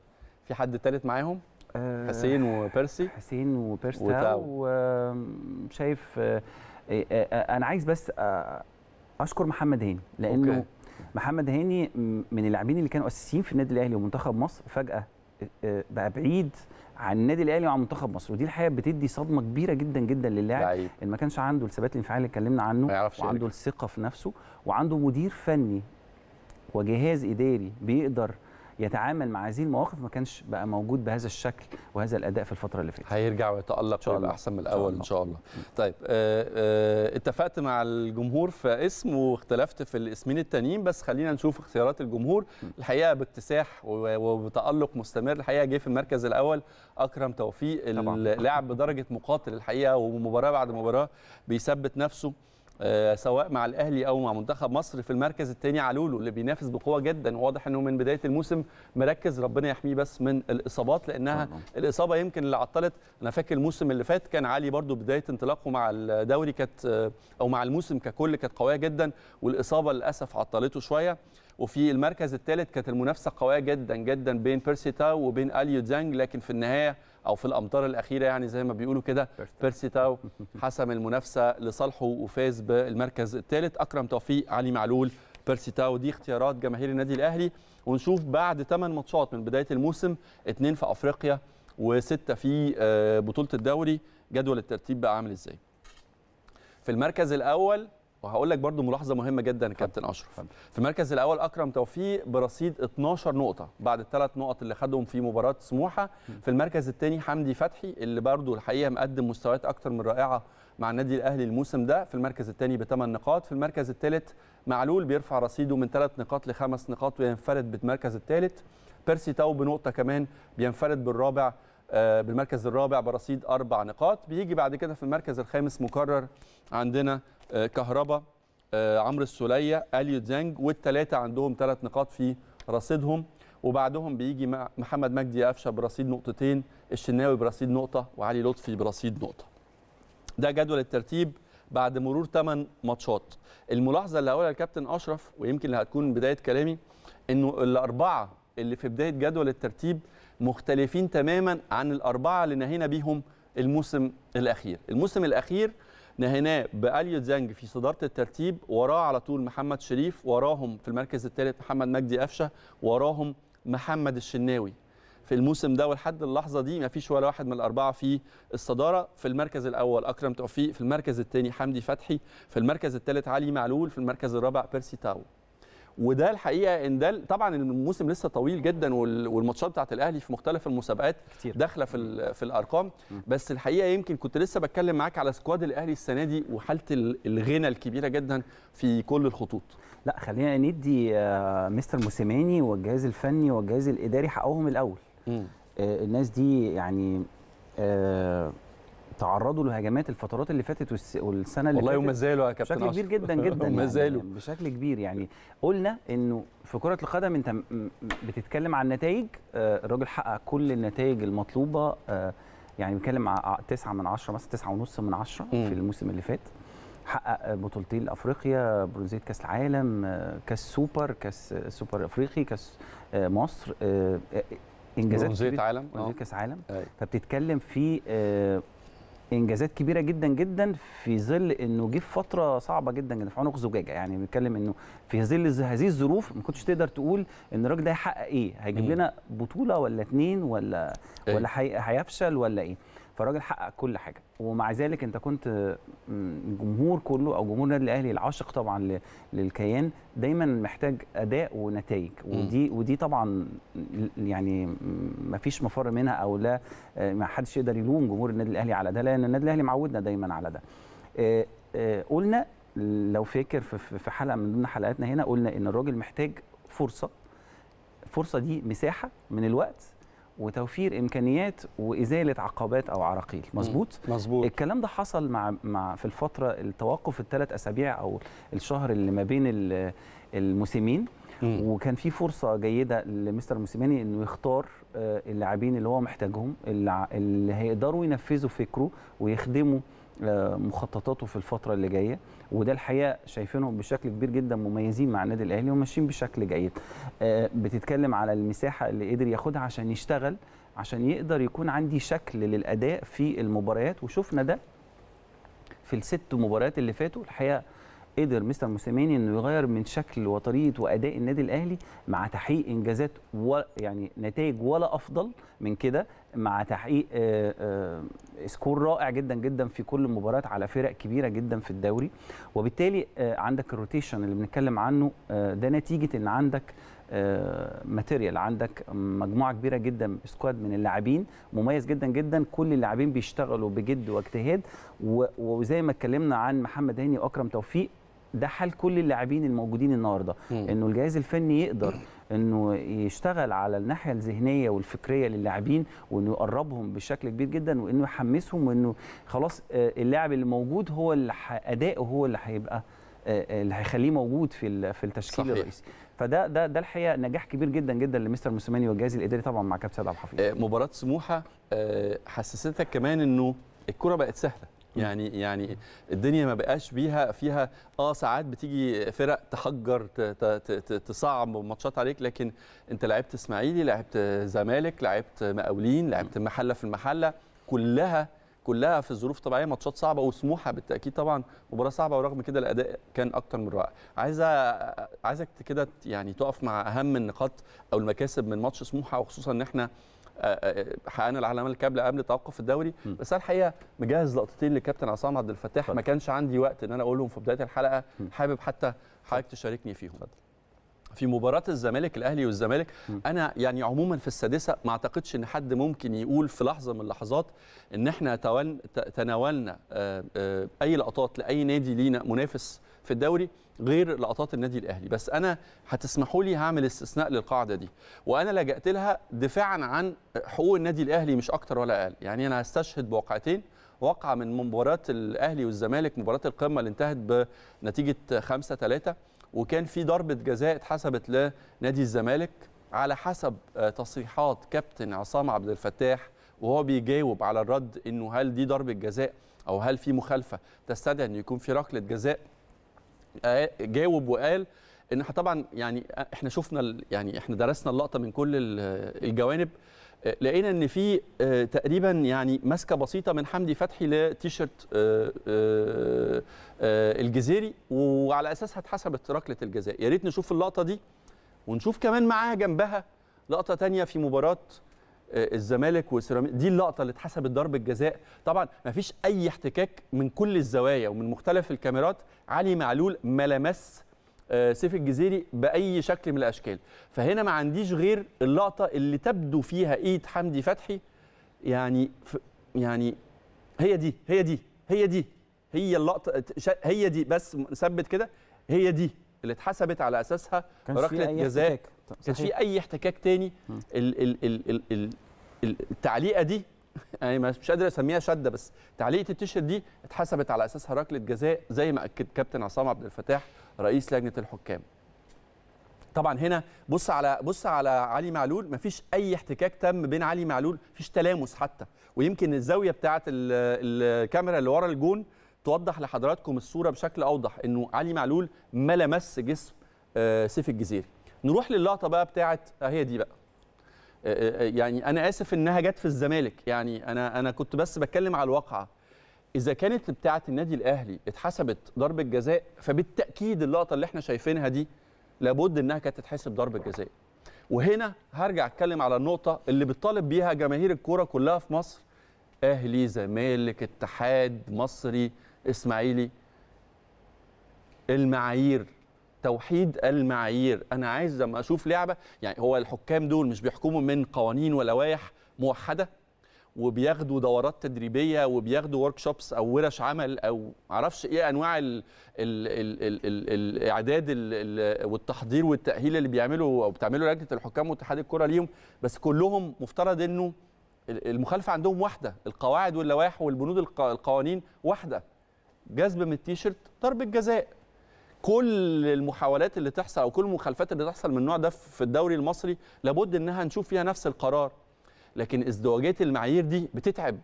في حد ثالث معاهم أه حسين وبيرسي حسين وبيرستاو وشايف آه، آه،, أه أه انا عايز بس اشكر محمد هاني لانه أوكي. محمد هاني من اللاعبين اللي كانوا اساسيين في النادي الاهلي ومنتخب مصر فجاه آه، بقى بعيد عن النادي الاهلي وعن منتخب مصر ودي الحقيقه بتدي صدمه كبيره جدا جدا للاعب ان ما كانش عنده الثبات الانفعالي اللي اتكلمنا عنه وعنده الثقه في نفسه وعنده مدير فني وجهاز اداري بيقدر يتعامل مع هذه المواقف ما كانش بقى موجود بهذا الشكل وهذا الاداء في الفتره اللي فاتت هيرجع ويتالق ويبقى احسن من الاول ان شاء الله طيب آه آه اتفقت مع الجمهور في اسم واختلفت في الاسمين التانيين بس خلينا نشوف اختيارات الجمهور الحقيقه باكتساح وبتالق مستمر الحقيقه جه في المركز الاول اكرم توفيق اللاعب بدرجه مقاتل الحقيقه ومباراه بعد مباراه بيثبت نفسه آه، سواء مع الاهلي او مع منتخب مصر في المركز الثاني علولو اللي بينافس بقوه جدا واضح انه من بدايه الموسم مركز ربنا يحميه بس من الاصابات لانها الاصابه يمكن اللي عطلت انا فاكر الموسم اللي فات كان علي برده بدايه انطلاقه مع الدوري كانت آه، او مع الموسم ككل كانت قويه جدا والاصابه للاسف عطلته شويه وفي المركز الثالث كانت المنافسه قويه جدا جدا بين بيرسي تاو وبين اليو ديانج لكن في النهايه او في الامطار الاخيره يعني زي ما بيقولوا كده بيرسي تاو حسم المنافسه لصالحه وفاز بالمركز الثالث اكرم توفيق علي معلول بيرسي تاو دي اختيارات جماهير النادي الاهلي ونشوف بعد 8 ماتشات من بدايه الموسم اثنين في افريقيا وسته في آه، بطوله الدوري جدول الترتيب بقى عامل ازاي في المركز الاول وهقول لك برضو ملاحظه مهمه جدا يا كابتن اشرف في المركز الاول اكرم توفيق برصيد 12 نقطه بعد الثلاث نقط اللي خدهم في مباراه سموحه في المركز الثاني حمدي فتحي اللي برضو الحقيقه مقدم مستويات اكتر من رائعه مع النادي الاهلي الموسم ده في المركز الثاني بثمان نقاط في المركز الثالث معلول بيرفع رصيده من ثلاث نقاط لخمس نقاط وينفرد بالمركز الثالث بيرسي تاو بنقطه كمان بينفرد بالرابع آه، بالمركز الرابع برصيد اربع نقاط بيجي بعد كده في المركز الخامس مكرر عندنا آه، كهربا آه، عمرو السوليه اليو ديانج والثلاثه عندهم ثلاث نقاط في رصيدهم وبعدهم بيجي محمد مجدي قفشه برصيد نقطتين الشناوي برصيد نقطه وعلي لطفي برصيد نقطه ده جدول الترتيب بعد مرور 8 ماتشات الملاحظه اللي هقولها الكابتن اشرف ويمكن اللي هتكون بدايه كلامي انه الاربعه اللي في بدايه جدول الترتيب مختلفين تماما عن الأربعة اللي نهينا بيهم الموسم الأخير الموسم الأخير نهيناه بأليو زانج في صدارة الترتيب وراه على طول محمد شريف وراهم في المركز الثالث محمد مجدي قفشة وراهم محمد الشناوي في الموسم ده ولحد اللحظه دي ما فيش ولا واحد من الاربعه في الصداره في المركز الاول اكرم توفيق في المركز الثاني حمدي فتحي في المركز الثالث علي معلول في المركز الرابع بيرسي تاو وده الحقيقه ان ده طبعا الموسم لسه طويل جدا والماتشات بتاعت الاهلي في مختلف المسابقات كتير. داخله في في الارقام بس الحقيقه يمكن كنت لسه بتكلم معاك على سكواد الاهلي السنه دي وحاله الغنى الكبيره جدا في كل الخطوط لا خلينا ندي آه، مستر موسيماني والجهاز الفني والجهاز الاداري حقهم الاول آه، الناس دي يعني آه، تعرضوا لهجمات الفترات اللي فاتت والسنه اللي والله وما زالوا يا كابتن بشكل كبير جدا جدا يوم يعني بشكل كبير يعني قلنا انه في كره القدم انت بتتكلم عن نتائج آه، الراجل حقق كل النتائج المطلوبه آه، يعني بنتكلم 9 من 10 مثلا 9 ونص من 10 في الموسم اللي فات حقق بطولتين لافريقيا برونزيه كاس العالم آه، كاس سوبر كاس سوبر افريقي كاس مصر انجازات برونزيه عالم برونزيه كاس عالم أيوة. فبتتكلم في انجازات كبيره جدا جدا في ظل انه جه في فتره صعبه جدا جدا في عنق زجاجه يعني بنتكلم انه في ظل هذه الظروف ما كنتش تقدر تقول ان الراجل ده هيحقق ايه هيجيب لنا بطوله ولا اتنين ولا إيه. ولا هيفشل ولا ايه فالراجل حقق كل حاجه ومع ذلك انت كنت الجمهور كله او جمهور النادي الاهلي العاشق طبعا للكيان دايما محتاج اداء ونتائج ودي ودي طبعا يعني ما فيش مفر منها او لا ما حدش يقدر يلوم جمهور النادي الاهلي على ده لان النادي الاهلي معودنا دايما على ده آه، آه، قلنا لو فاكر في حلقه من ضمن حلقاتنا هنا قلنا ان الراجل محتاج فرصه الفرصه دي مساحه من الوقت وتوفير امكانيات وازاله عقبات او عراقيل مظبوط مظبوط الكلام ده حصل مع مع في الفتره التوقف الثلاث اسابيع او الشهر اللي ما بين الموسمين وكان في فرصه جيده لمستر موسيماني انه يختار آه، اللاعبين اللي هو محتاجهم اللي هيقدروا ينفذوا فكره ويخدموا آه، مخططاته في الفتره اللي جايه وده الحقيقه شايفينهم بشكل كبير جدا مميزين مع النادي الاهلي وماشيين بشكل جيد آه، بتتكلم على المساحه اللي قدر ياخدها عشان يشتغل عشان يقدر يكون عندي شكل للاداء في المباريات وشفنا ده في الست مباريات اللي فاتوا الحقيقه قدر مستر موسيماني انه يغير من شكل وطريقه واداء النادي الاهلي مع تحقيق انجازات و يعني نتائج ولا افضل من كده مع تحقيق آه، آه، سكور رائع جدا جدا في كل المباريات على فرق كبيره جدا في الدوري وبالتالي آه، عندك الروتيشن اللي بنتكلم عنه ده نتيجه ان عندك ماتيريال عندك مجموعه كبيره جدا سكواد من اللاعبين مميز جدا جدا كل اللاعبين بيشتغلوا بجد واجتهاد وزي ما اتكلمنا عن محمد هاني واكرم توفيق ده حال كل اللاعبين الموجودين النهارده انه الجهاز الفني يقدر انه يشتغل على الناحيه الذهنيه والفكريه للاعبين وانه يقربهم بشكل كبير جدا وانه يحمسهم وانه خلاص آه، اللاعب اللي موجود هو اللي اداؤه هو اللي هيبقى آه، آه، اللي هيخليه موجود في في التشكيل صحيح. الرئيسي فده ده ده الحقيقه نجاح كبير جدا جدا لمستر موسيماني والجهاز الاداري طبعا مع كابتن سيد عبد الحفيظ مباراه سموحه حسستك كمان انه الكره بقت سهله يعني يعني الدنيا ما بقاش بيها فيها اه ساعات بتيجي فرق تحجر تصعب ماتشات عليك لكن انت لعبت اسماعيلي لعبت زمالك لعبت مقاولين لعبت محله في المحله كلها كلها في ظروف طبيعيه ماتشات صعبه وسموحه بالتاكيد طبعا مباراه صعبه ورغم كده الاداء كان اكتر من رائع عايز عايزك كده يعني تقف مع اهم النقاط او المكاسب من ماتش سموحه وخصوصا ان احنا حققنا العلامه الكامله قبل توقف الدوري م. بس انا الحقيقه مجهز لقطتين للكابتن عصام عبد الفتاح ما كانش عندي وقت ان انا اقولهم في بدايه الحلقه م. حابب حتى حضرتك تشاركني فيهم فضل. في مباراة الزمالك الأهلي والزمالك م. أنا يعني عموما في السادسة ما أعتقدش إن حد ممكن يقول في لحظة من اللحظات إن إحنا تناولنا آه، آه، أي لقطات لأي نادي لينا منافس في الدوري غير لقطات النادي الاهلي بس انا هتسمحوا لي هعمل استثناء للقاعده دي وانا لجأت لها دفاعا عن حقوق النادي الاهلي مش اكتر ولا اقل يعني انا هستشهد بواقعتين واقعه من مباراه الاهلي والزمالك مباراه القمه اللي انتهت بنتيجه 5 3 وكان في ضربه جزاء اتحسبت لنادي الزمالك على حسب آه، تصريحات كابتن عصام عبد الفتاح وهو بيجاوب على الرد انه هل دي ضربه جزاء او هل في مخالفه تستدعي ان يكون في ركله جزاء جاوب وقال ان طبعا يعني احنا شفنا يعني احنا درسنا اللقطه من كل الجوانب لقينا ان في آه، تقريبا يعني ماسكه بسيطه من حمدي فتحي لتيشيرت آه، آه، الجزيري وعلى اساسها اتحسبت ركله الجزاء يا ريت نشوف اللقطه دي ونشوف كمان معاها جنبها لقطه تانية في مباراه الزمالك وسيراميكا دي اللقطه اللي اتحسبت ضربه جزاء طبعا ما فيش اي احتكاك من كل الزوايا ومن مختلف الكاميرات علي معلول ما لمس آه، سيف الجزيري باي شكل من الاشكال فهنا ما عنديش غير اللقطه اللي تبدو فيها ايد حمدي فتحي يعني يعني هي دي هي دي هي دي هي اللقطه هي دي بس ثبت كده هي دي اللي اتحسبت على اساسها ركله جزاء كان في اي احتكاك تاني ال ال ال ال ال التعليقه دي يعني مش قادر اسميها شده بس تعليقه التيشيرت دي اتحسبت على اساسها ركله جزاء زي ما اكد كابتن عصام عبد الفتاح رئيس لجنه الحكام طبعا هنا بص على بص على علي معلول مفيش اي احتكاك تم بين علي معلول مفيش تلامس حتى ويمكن الزاويه بتاعه الكاميرا اللي ورا الجون توضح لحضراتكم الصوره بشكل اوضح انه علي معلول ما لمس جسم آه، سيف الجزيري نروح للقطه بقى بتاعه آه، هي دي بقى آه، يعني انا اسف انها جت في الزمالك يعني انا انا كنت بس بتكلم على الواقعه اذا كانت بتاعه النادي الاهلي اتحسبت ضربه جزاء فبالتاكيد اللقطه اللي احنا شايفينها دي لابد انها كانت تتحسب ضربه جزاء وهنا هرجع اتكلم على النقطه اللي بتطالب بيها جماهير الكوره كلها في مصر اهلي زمالك اتحاد مصري اسماعيلي المعايير توحيد المعايير انا عايز لما اشوف لعبه يعني هو الحكام دول مش بيحكموا من قوانين ولوائح موحده وبياخدوا دورات تدريبيه وبياخدوا ورك شوبس او ورش عمل او معرفش ايه انواع الـ الـ الـ الـ الـ الاعداد الـ الـ والتحضير والتاهيل اللي بيعملوا او بتعمله لجنه الحكام واتحاد الكره ليهم بس كلهم مفترض انه المخالفه عندهم واحده القواعد واللوائح والبنود القوانين واحده جذب من التيشيرت ضربه جزاء كل المحاولات اللي تحصل او كل المخالفات اللي تحصل من النوع ده في الدوري المصري لابد انها نشوف فيها نفس القرار لكن ازدواجيه المعايير دي بتتعب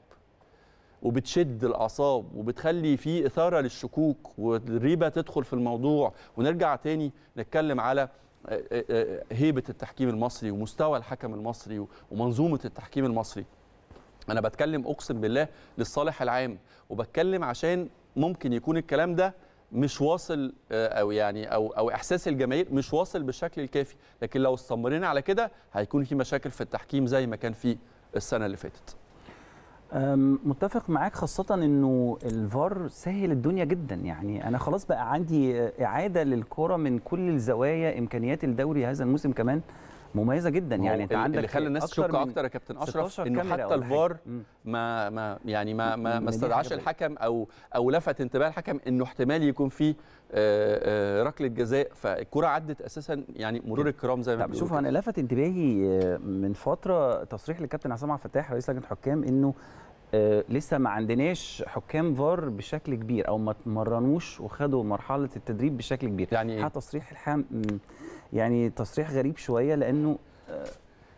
وبتشد الاعصاب وبتخلي في اثاره للشكوك والريبه تدخل في الموضوع ونرجع تاني نتكلم على آه، آه، آه، هيبه التحكيم المصري ومستوى الحكم المصري ومنظومه التحكيم المصري انا بتكلم اقسم بالله للصالح العام وبتكلم عشان ممكن يكون الكلام ده مش واصل آه، او يعني او او احساس الجماهير مش واصل بالشكل الكافي لكن لو استمرينا على كده هيكون في مشاكل في التحكيم زي ما كان في السنه اللي فاتت متفق معاك خاصة انه الفار سهل الدنيا جدا يعني انا خلاص بقى عندي آه، اعادة للكرة من كل الزوايا امكانيات الدوري هذا الموسم كمان مميزه جدا يعني انت عندك اللي خلى الناس تشك اكتر يا كابتن اشرف انه حتى الفار ما ما يعني ما ما, ما استدعاش الحكم او او لفت انتباه الحكم انه احتمال يكون في آه، آه، ركله جزاء فالكره عدت اساسا يعني مرور الكرام زي ما بيقولوا شوف انا لفت انتباهي آه، من فتره تصريح للكابتن عصام عبد الفتاح رئيس لجنه الحكام انه لسه ما عندناش حكام فار بشكل كبير او ما تمرنوش وخدوا مرحله التدريب بشكل كبير يعني حتى إيه؟ تصريح الحام يعني تصريح غريب شويه لانه آه،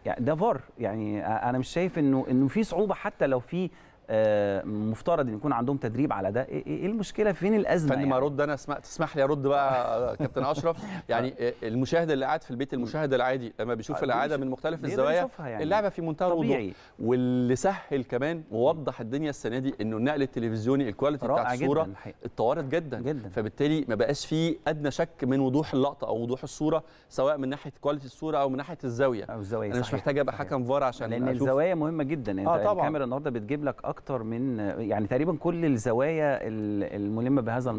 يعني ده فار يعني انا مش شايف انه انه في صعوبه حتى لو في آه، مفترض ان يكون عندهم تدريب على ده ايه, إيه،, إيه المشكله فين الازمه فندم يعني؟ ارد انا اسمح تسمح لي ارد بقى كابتن اشرف يعني آه، المشاهد اللي قاعد في البيت المشاهد العادي لما بيشوف آه، العاده من مختلف الزوايا يعني. اللعبه في منتهى الوضوح واللي سهل كمان ووضح الدنيا السنه دي انه النقل التلفزيوني الكواليتي بتاع الصوره اتطورت جدا. جدا فبالتالي ما بقاش في ادنى شك من وضوح اللقطه او وضوح الصوره سواء من ناحيه كواليتي الصوره او من ناحيه الزاويه او الزاويه انا صحيح. مش محتاج ابقى حكم فار عشان لان الزوايا مهمه جدا انت آه طبعًا. الكاميرا النهارده بتجيب لك اكتر من يعني تقريبا كل الزوايا الملمه بهذا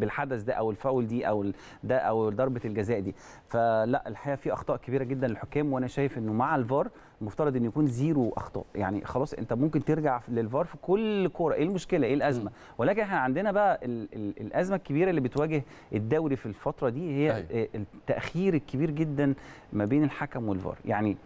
بالحدث ده او الفاول دي او ده او ضربه الجزاء دي فلا الحقيقه في اخطاء كبيره جدا للحكام وانا شايف انه مع الفار المفترض ان يكون زيرو اخطاء يعني خلاص انت ممكن ترجع للفار في كل كوره ايه المشكله ايه الازمه ولكن احنا عندنا بقى الازمه الكبيره اللي بتواجه الدوري في الفتره دي هي أيوه. التاخير الكبير جدا ما بين الحكم والفار يعني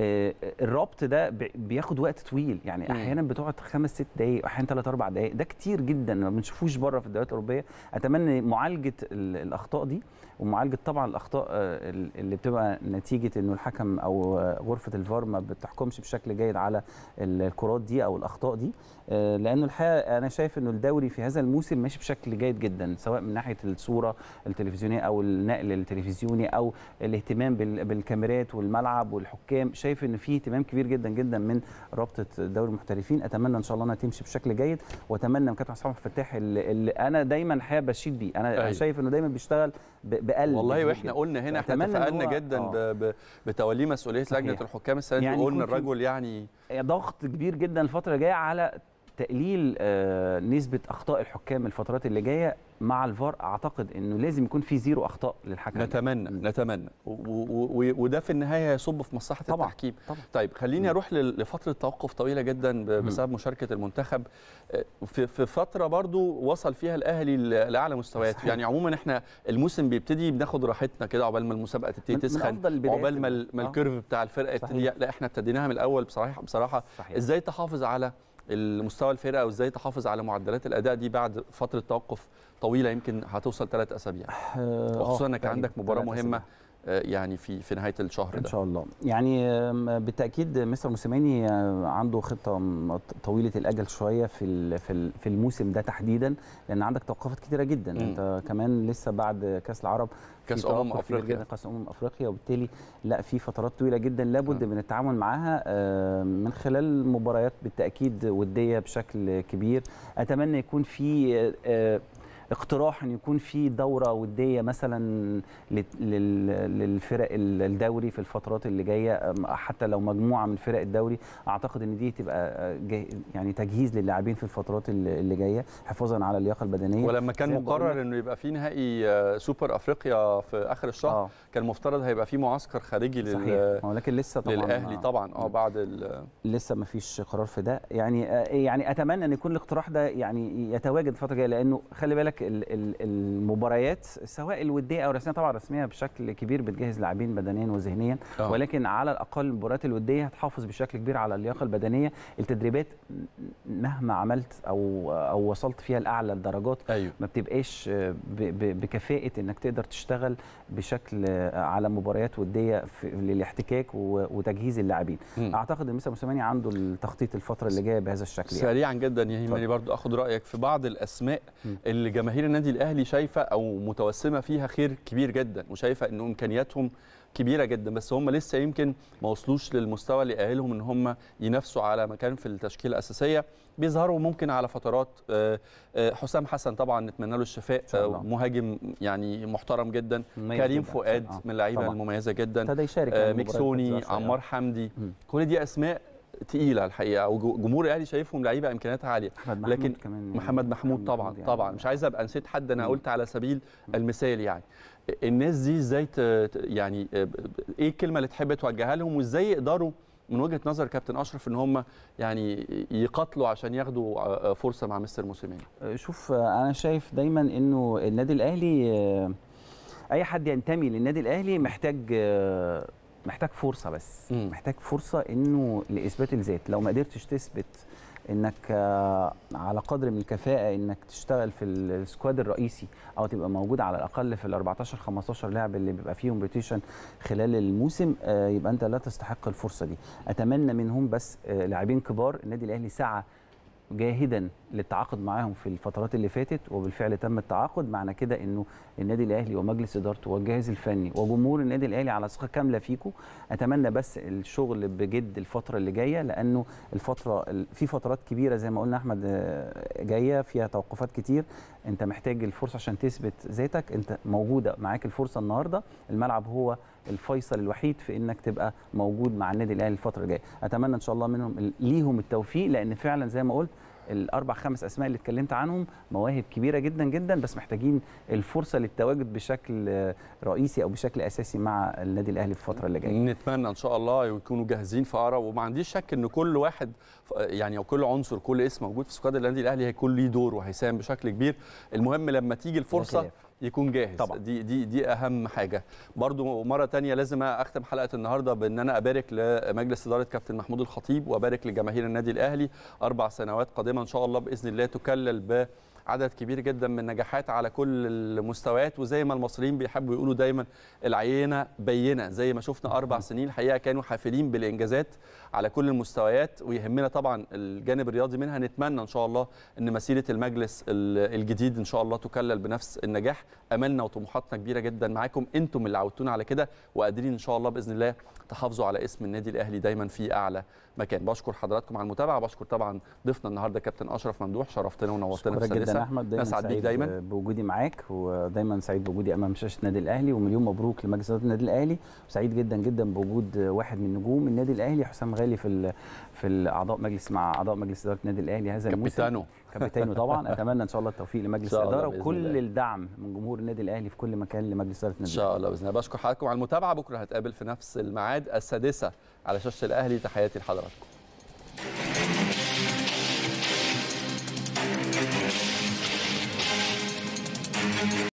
آه، الربط ده بياخد وقت طويل يعني مم. احيانا بتقعد خمس ست دقائق احيانا ثلاث اربع دقائق ده كتير جدا ما بنشوفوش بره في الدوريات الاوروبيه اتمنى معالجه الاخطاء دي ومعالجه طبعا الاخطاء آه، اللي بتبقى نتيجه انه الحكم او غرفه الفار ما بتحكمش بشكل جيد على الكرات دي او الاخطاء دي آه، لانه الحقيقه انا شايف انه الدوري في هذا الموسم ماشي بشكل جيد جدا سواء من ناحيه الصوره التلفزيونيه او النقل التلفزيوني او الاهتمام بالكاميرات والملعب والحكام شايف ان في اهتمام كبير جدا جدا من رابطه دوري المحترفين اتمنى ان شاء الله انها تمشي بشكل جيد واتمنى من كابتن حسام الفتاح اللي انا دايما الحقيقه بشيد بيه انا أيوه. شايف انه دايما بيشتغل ب بقلب والله واحنا قلنا هنا احنا اتفقنا جدا آه. بتوليه مسؤوليه صحيح. لجنه الحكام السنه دي يعني قلنا الرجل يعني آه، ضغط كبير جدا الفتره الجايه على تقليل آه، نسبه اخطاء الحكام الفترات اللي جايه مع الفار اعتقد انه لازم يكون في زيرو اخطاء للحكم نتمنى م. نتمنى وده في النهايه هيصب في مصلحه طبعًا. التحكيم طبعًا. طيب خليني اروح لفتره توقف طويله جدا بسبب م. مشاركه المنتخب آه، في, في فتره برضو وصل فيها الاهلي لاعلى مستويات صحيح. يعني عموما احنا الموسم بيبتدي بناخد راحتنا كده عقبال ما المسابقه تبتدي تسخن عقبال ما ما الكيرف آه. بتاع الفرقه يبتدي لا احنا ابتديناها من الاول بصراحه بصراحه صحيح. ازاي تحافظ على المستوى الفرقه وازاي تحافظ على معدلات الاداء دي بعد فتره توقف طويله يمكن هتوصل ثلاث اسابيع آه، وخصوصا آه، انك عندك مباراه مهمه آه، يعني في في نهايه الشهر ده ان شاء الله يعني بالتاكيد مستر موسيماني عنده خطه طويله الاجل شويه في في الموسم ده تحديدا لان عندك توقفات كتيره جدا م. انت كمان لسه بعد كاس العرب كاس امم افريقيا كاس امم افريقيا وبالتالي لا في فترات طويله جدا لابد من التعامل معاها من خلال مباريات بالتاكيد وديه بشكل كبير اتمنى يكون في اقتراح ان يكون في دوره وديه مثلا للفرق الدوري في الفترات اللي جايه حتى لو مجموعه من فرق الدوري اعتقد ان دي تبقى آه، يعني تجهيز للاعبين في الفترات اللي جايه حفاظا على اللياقه البدنيه ولما كان مقرر انه يبقى في نهائي آه، سوبر افريقيا في اخر الشهر آه. كان مفترض هيبقى في معسكر خارجي لل صحيح. آه، ولكن لسه طبعا للاهلي طبعا اه بعد لسه ما فيش قرار في ده يعني يعني اتمنى ان يكون الاقتراح ده يعني يتواجد الفتره الجايه لانه خلي بالك المباريات سواء الوديه او الرسميه طبعا الرسميه بشكل كبير بتجهز لاعبين بدنيا وذهنيا آه. ولكن على الاقل المباريات الوديه هتحافظ بشكل كبير على اللياقه البدنيه التدريبات مهما عملت او او وصلت فيها لاعلى الدرجات أيوه. ما بتبقاش بكفاءه انك تقدر تشتغل بشكل على مباريات وديه للاحتكاك وتجهيز اللاعبين اعتقد ان مستر موسيماني عنده التخطيط الفتره اللي جايه بهذا الشكل يعني. سريعا يعني. جدا يا هيماني برضو اخد رايك في بعض الاسماء اللي جماهير جماهير النادي الاهلي شايفه او متوسمه فيها خير كبير جدا وشايفه ان امكانياتهم كبيره جدا بس هم لسه يمكن ما وصلوش للمستوى اللي يأهلهم ان هم ينافسوا على مكان في التشكيله الاساسيه بيظهروا ممكن على فترات آه، آه، حسام حسن طبعا نتمنى له الشفاء آه، مهاجم يعني محترم جدا كريم فؤاد من اللعيبه المميزه جدا يعني ميكسوني عمار حمدي كل دي اسماء تقيله الحقيقه وجمهور الاهلي شايفهم لعيبه امكانياتها عاليه محمد لكن يعني محمود كمان محمد محمود طبعا يعني طبعا مش عايز ابقى نسيت حد انا قلت على سبيل المثال يعني الناس دي ازاي يعني آه، ايه الكلمه اللي تحب توجهها لهم وازاي يقدروا من وجهه نظر كابتن اشرف ان هم يعني يقاتلوا عشان ياخدوا آه، آه، فرصه مع مستر موسيماني شوف انا شايف دايما انه النادي الاهلي اي حد ينتمي للنادي الاهلي محتاج محتاج فرصه بس م. محتاج فرصه انه لاثبات الذات لو ما قدرتش تثبت انك آه، على قدر من الكفاءه انك تشتغل في السكواد الرئيسي او تبقى موجود على الاقل في ال 14 15 لاعب اللي بيبقى فيهم روتيشن خلال الموسم آه، يبقى انت لا تستحق الفرصه دي اتمنى منهم بس آه، لاعبين كبار النادي الاهلي سعى جاهدا للتعاقد معاهم في الفترات اللي فاتت وبالفعل تم التعاقد معنى كده انه النادي الاهلي ومجلس ادارته والجهاز الفني وجمهور النادي الاهلي على ثقه كامله فيكم اتمنى بس الشغل بجد الفتره اللي جايه لانه الفتره في فترات كبيره زي ما قلنا احمد آه، جايه فيها توقفات كتير انت محتاج الفرصه عشان تثبت ذاتك انت موجوده معاك الفرصه النهارده الملعب هو الفيصل الوحيد في انك تبقى موجود مع النادي الاهلي الفتره الجايه اتمنى ان شاء الله منهم ليهم التوفيق لان فعلا زي ما قلت الاربع خمس اسماء اللي اتكلمت عنهم مواهب كبيره جدا جدا بس محتاجين الفرصه للتواجد بشكل رئيسي او بشكل اساسي مع النادي الاهلي في الفتره اللي جايه نتمنى ان شاء الله يكونوا جاهزين في اقرب وما عنديش شك ان كل واحد يعني او كل عنصر كل اسم موجود في سكواد النادي الاهلي هيكون ليه دور وهيساهم بشكل كبير المهم لما تيجي الفرصه يكون جاهز طبعا. دي دي دي اهم حاجه برضو مره تانية لازم اختم حلقه النهارده بان انا ابارك لمجلس اداره كابتن محمود الخطيب وابارك لجماهير النادي الاهلي اربع سنوات قادمه ان شاء الله باذن الله تكلل ب عدد كبير جدا من النجاحات على كل المستويات وزي ما المصريين بيحبوا يقولوا دايما العينه بينه زي ما شفنا اربع سنين الحقيقه كانوا حافلين بالانجازات على كل المستويات ويهمنا طبعا الجانب الرياضي منها نتمنى ان شاء الله ان مسيره المجلس الجديد ان شاء الله تكلل بنفس النجاح املنا وطموحاتنا كبيره جدا معاكم انتم اللي عودتونا على كده وقادرين ان شاء الله باذن الله تحافظوا على اسم النادي الاهلي دايما في اعلى مكان بشكر حضراتكم على المتابعه بشكر طبعا ضيفنا النهارده كابتن اشرف ممدوح شرفتنا ونورتنا في جدا احمد دايما اسعد بيك دايما بوجودي معاك ودايما سعيد بوجودي امام شاشه النادي الاهلي ومليون مبروك لمجلس اداره النادي الاهلي وسعيد جدا جدا بوجود واحد من نجوم النادي الاهلي حسام غالي في في اعضاء مجلس مع اعضاء مجلس اداره النادي الاهلي هذا الموسم كابتنه كابتنه طبعا اتمنى ان شاء الله التوفيق لمجلس الاداره وكل الدعم من جمهور النادي الاهلي في كل مكان لمجلس اداره النادي ان شاء الله باذن الله بشكر حضراتكم على المتابعه بكره هتقابل في نفس الميعاد السادسه على شاشه الاهلي تحياتي لحضراتكم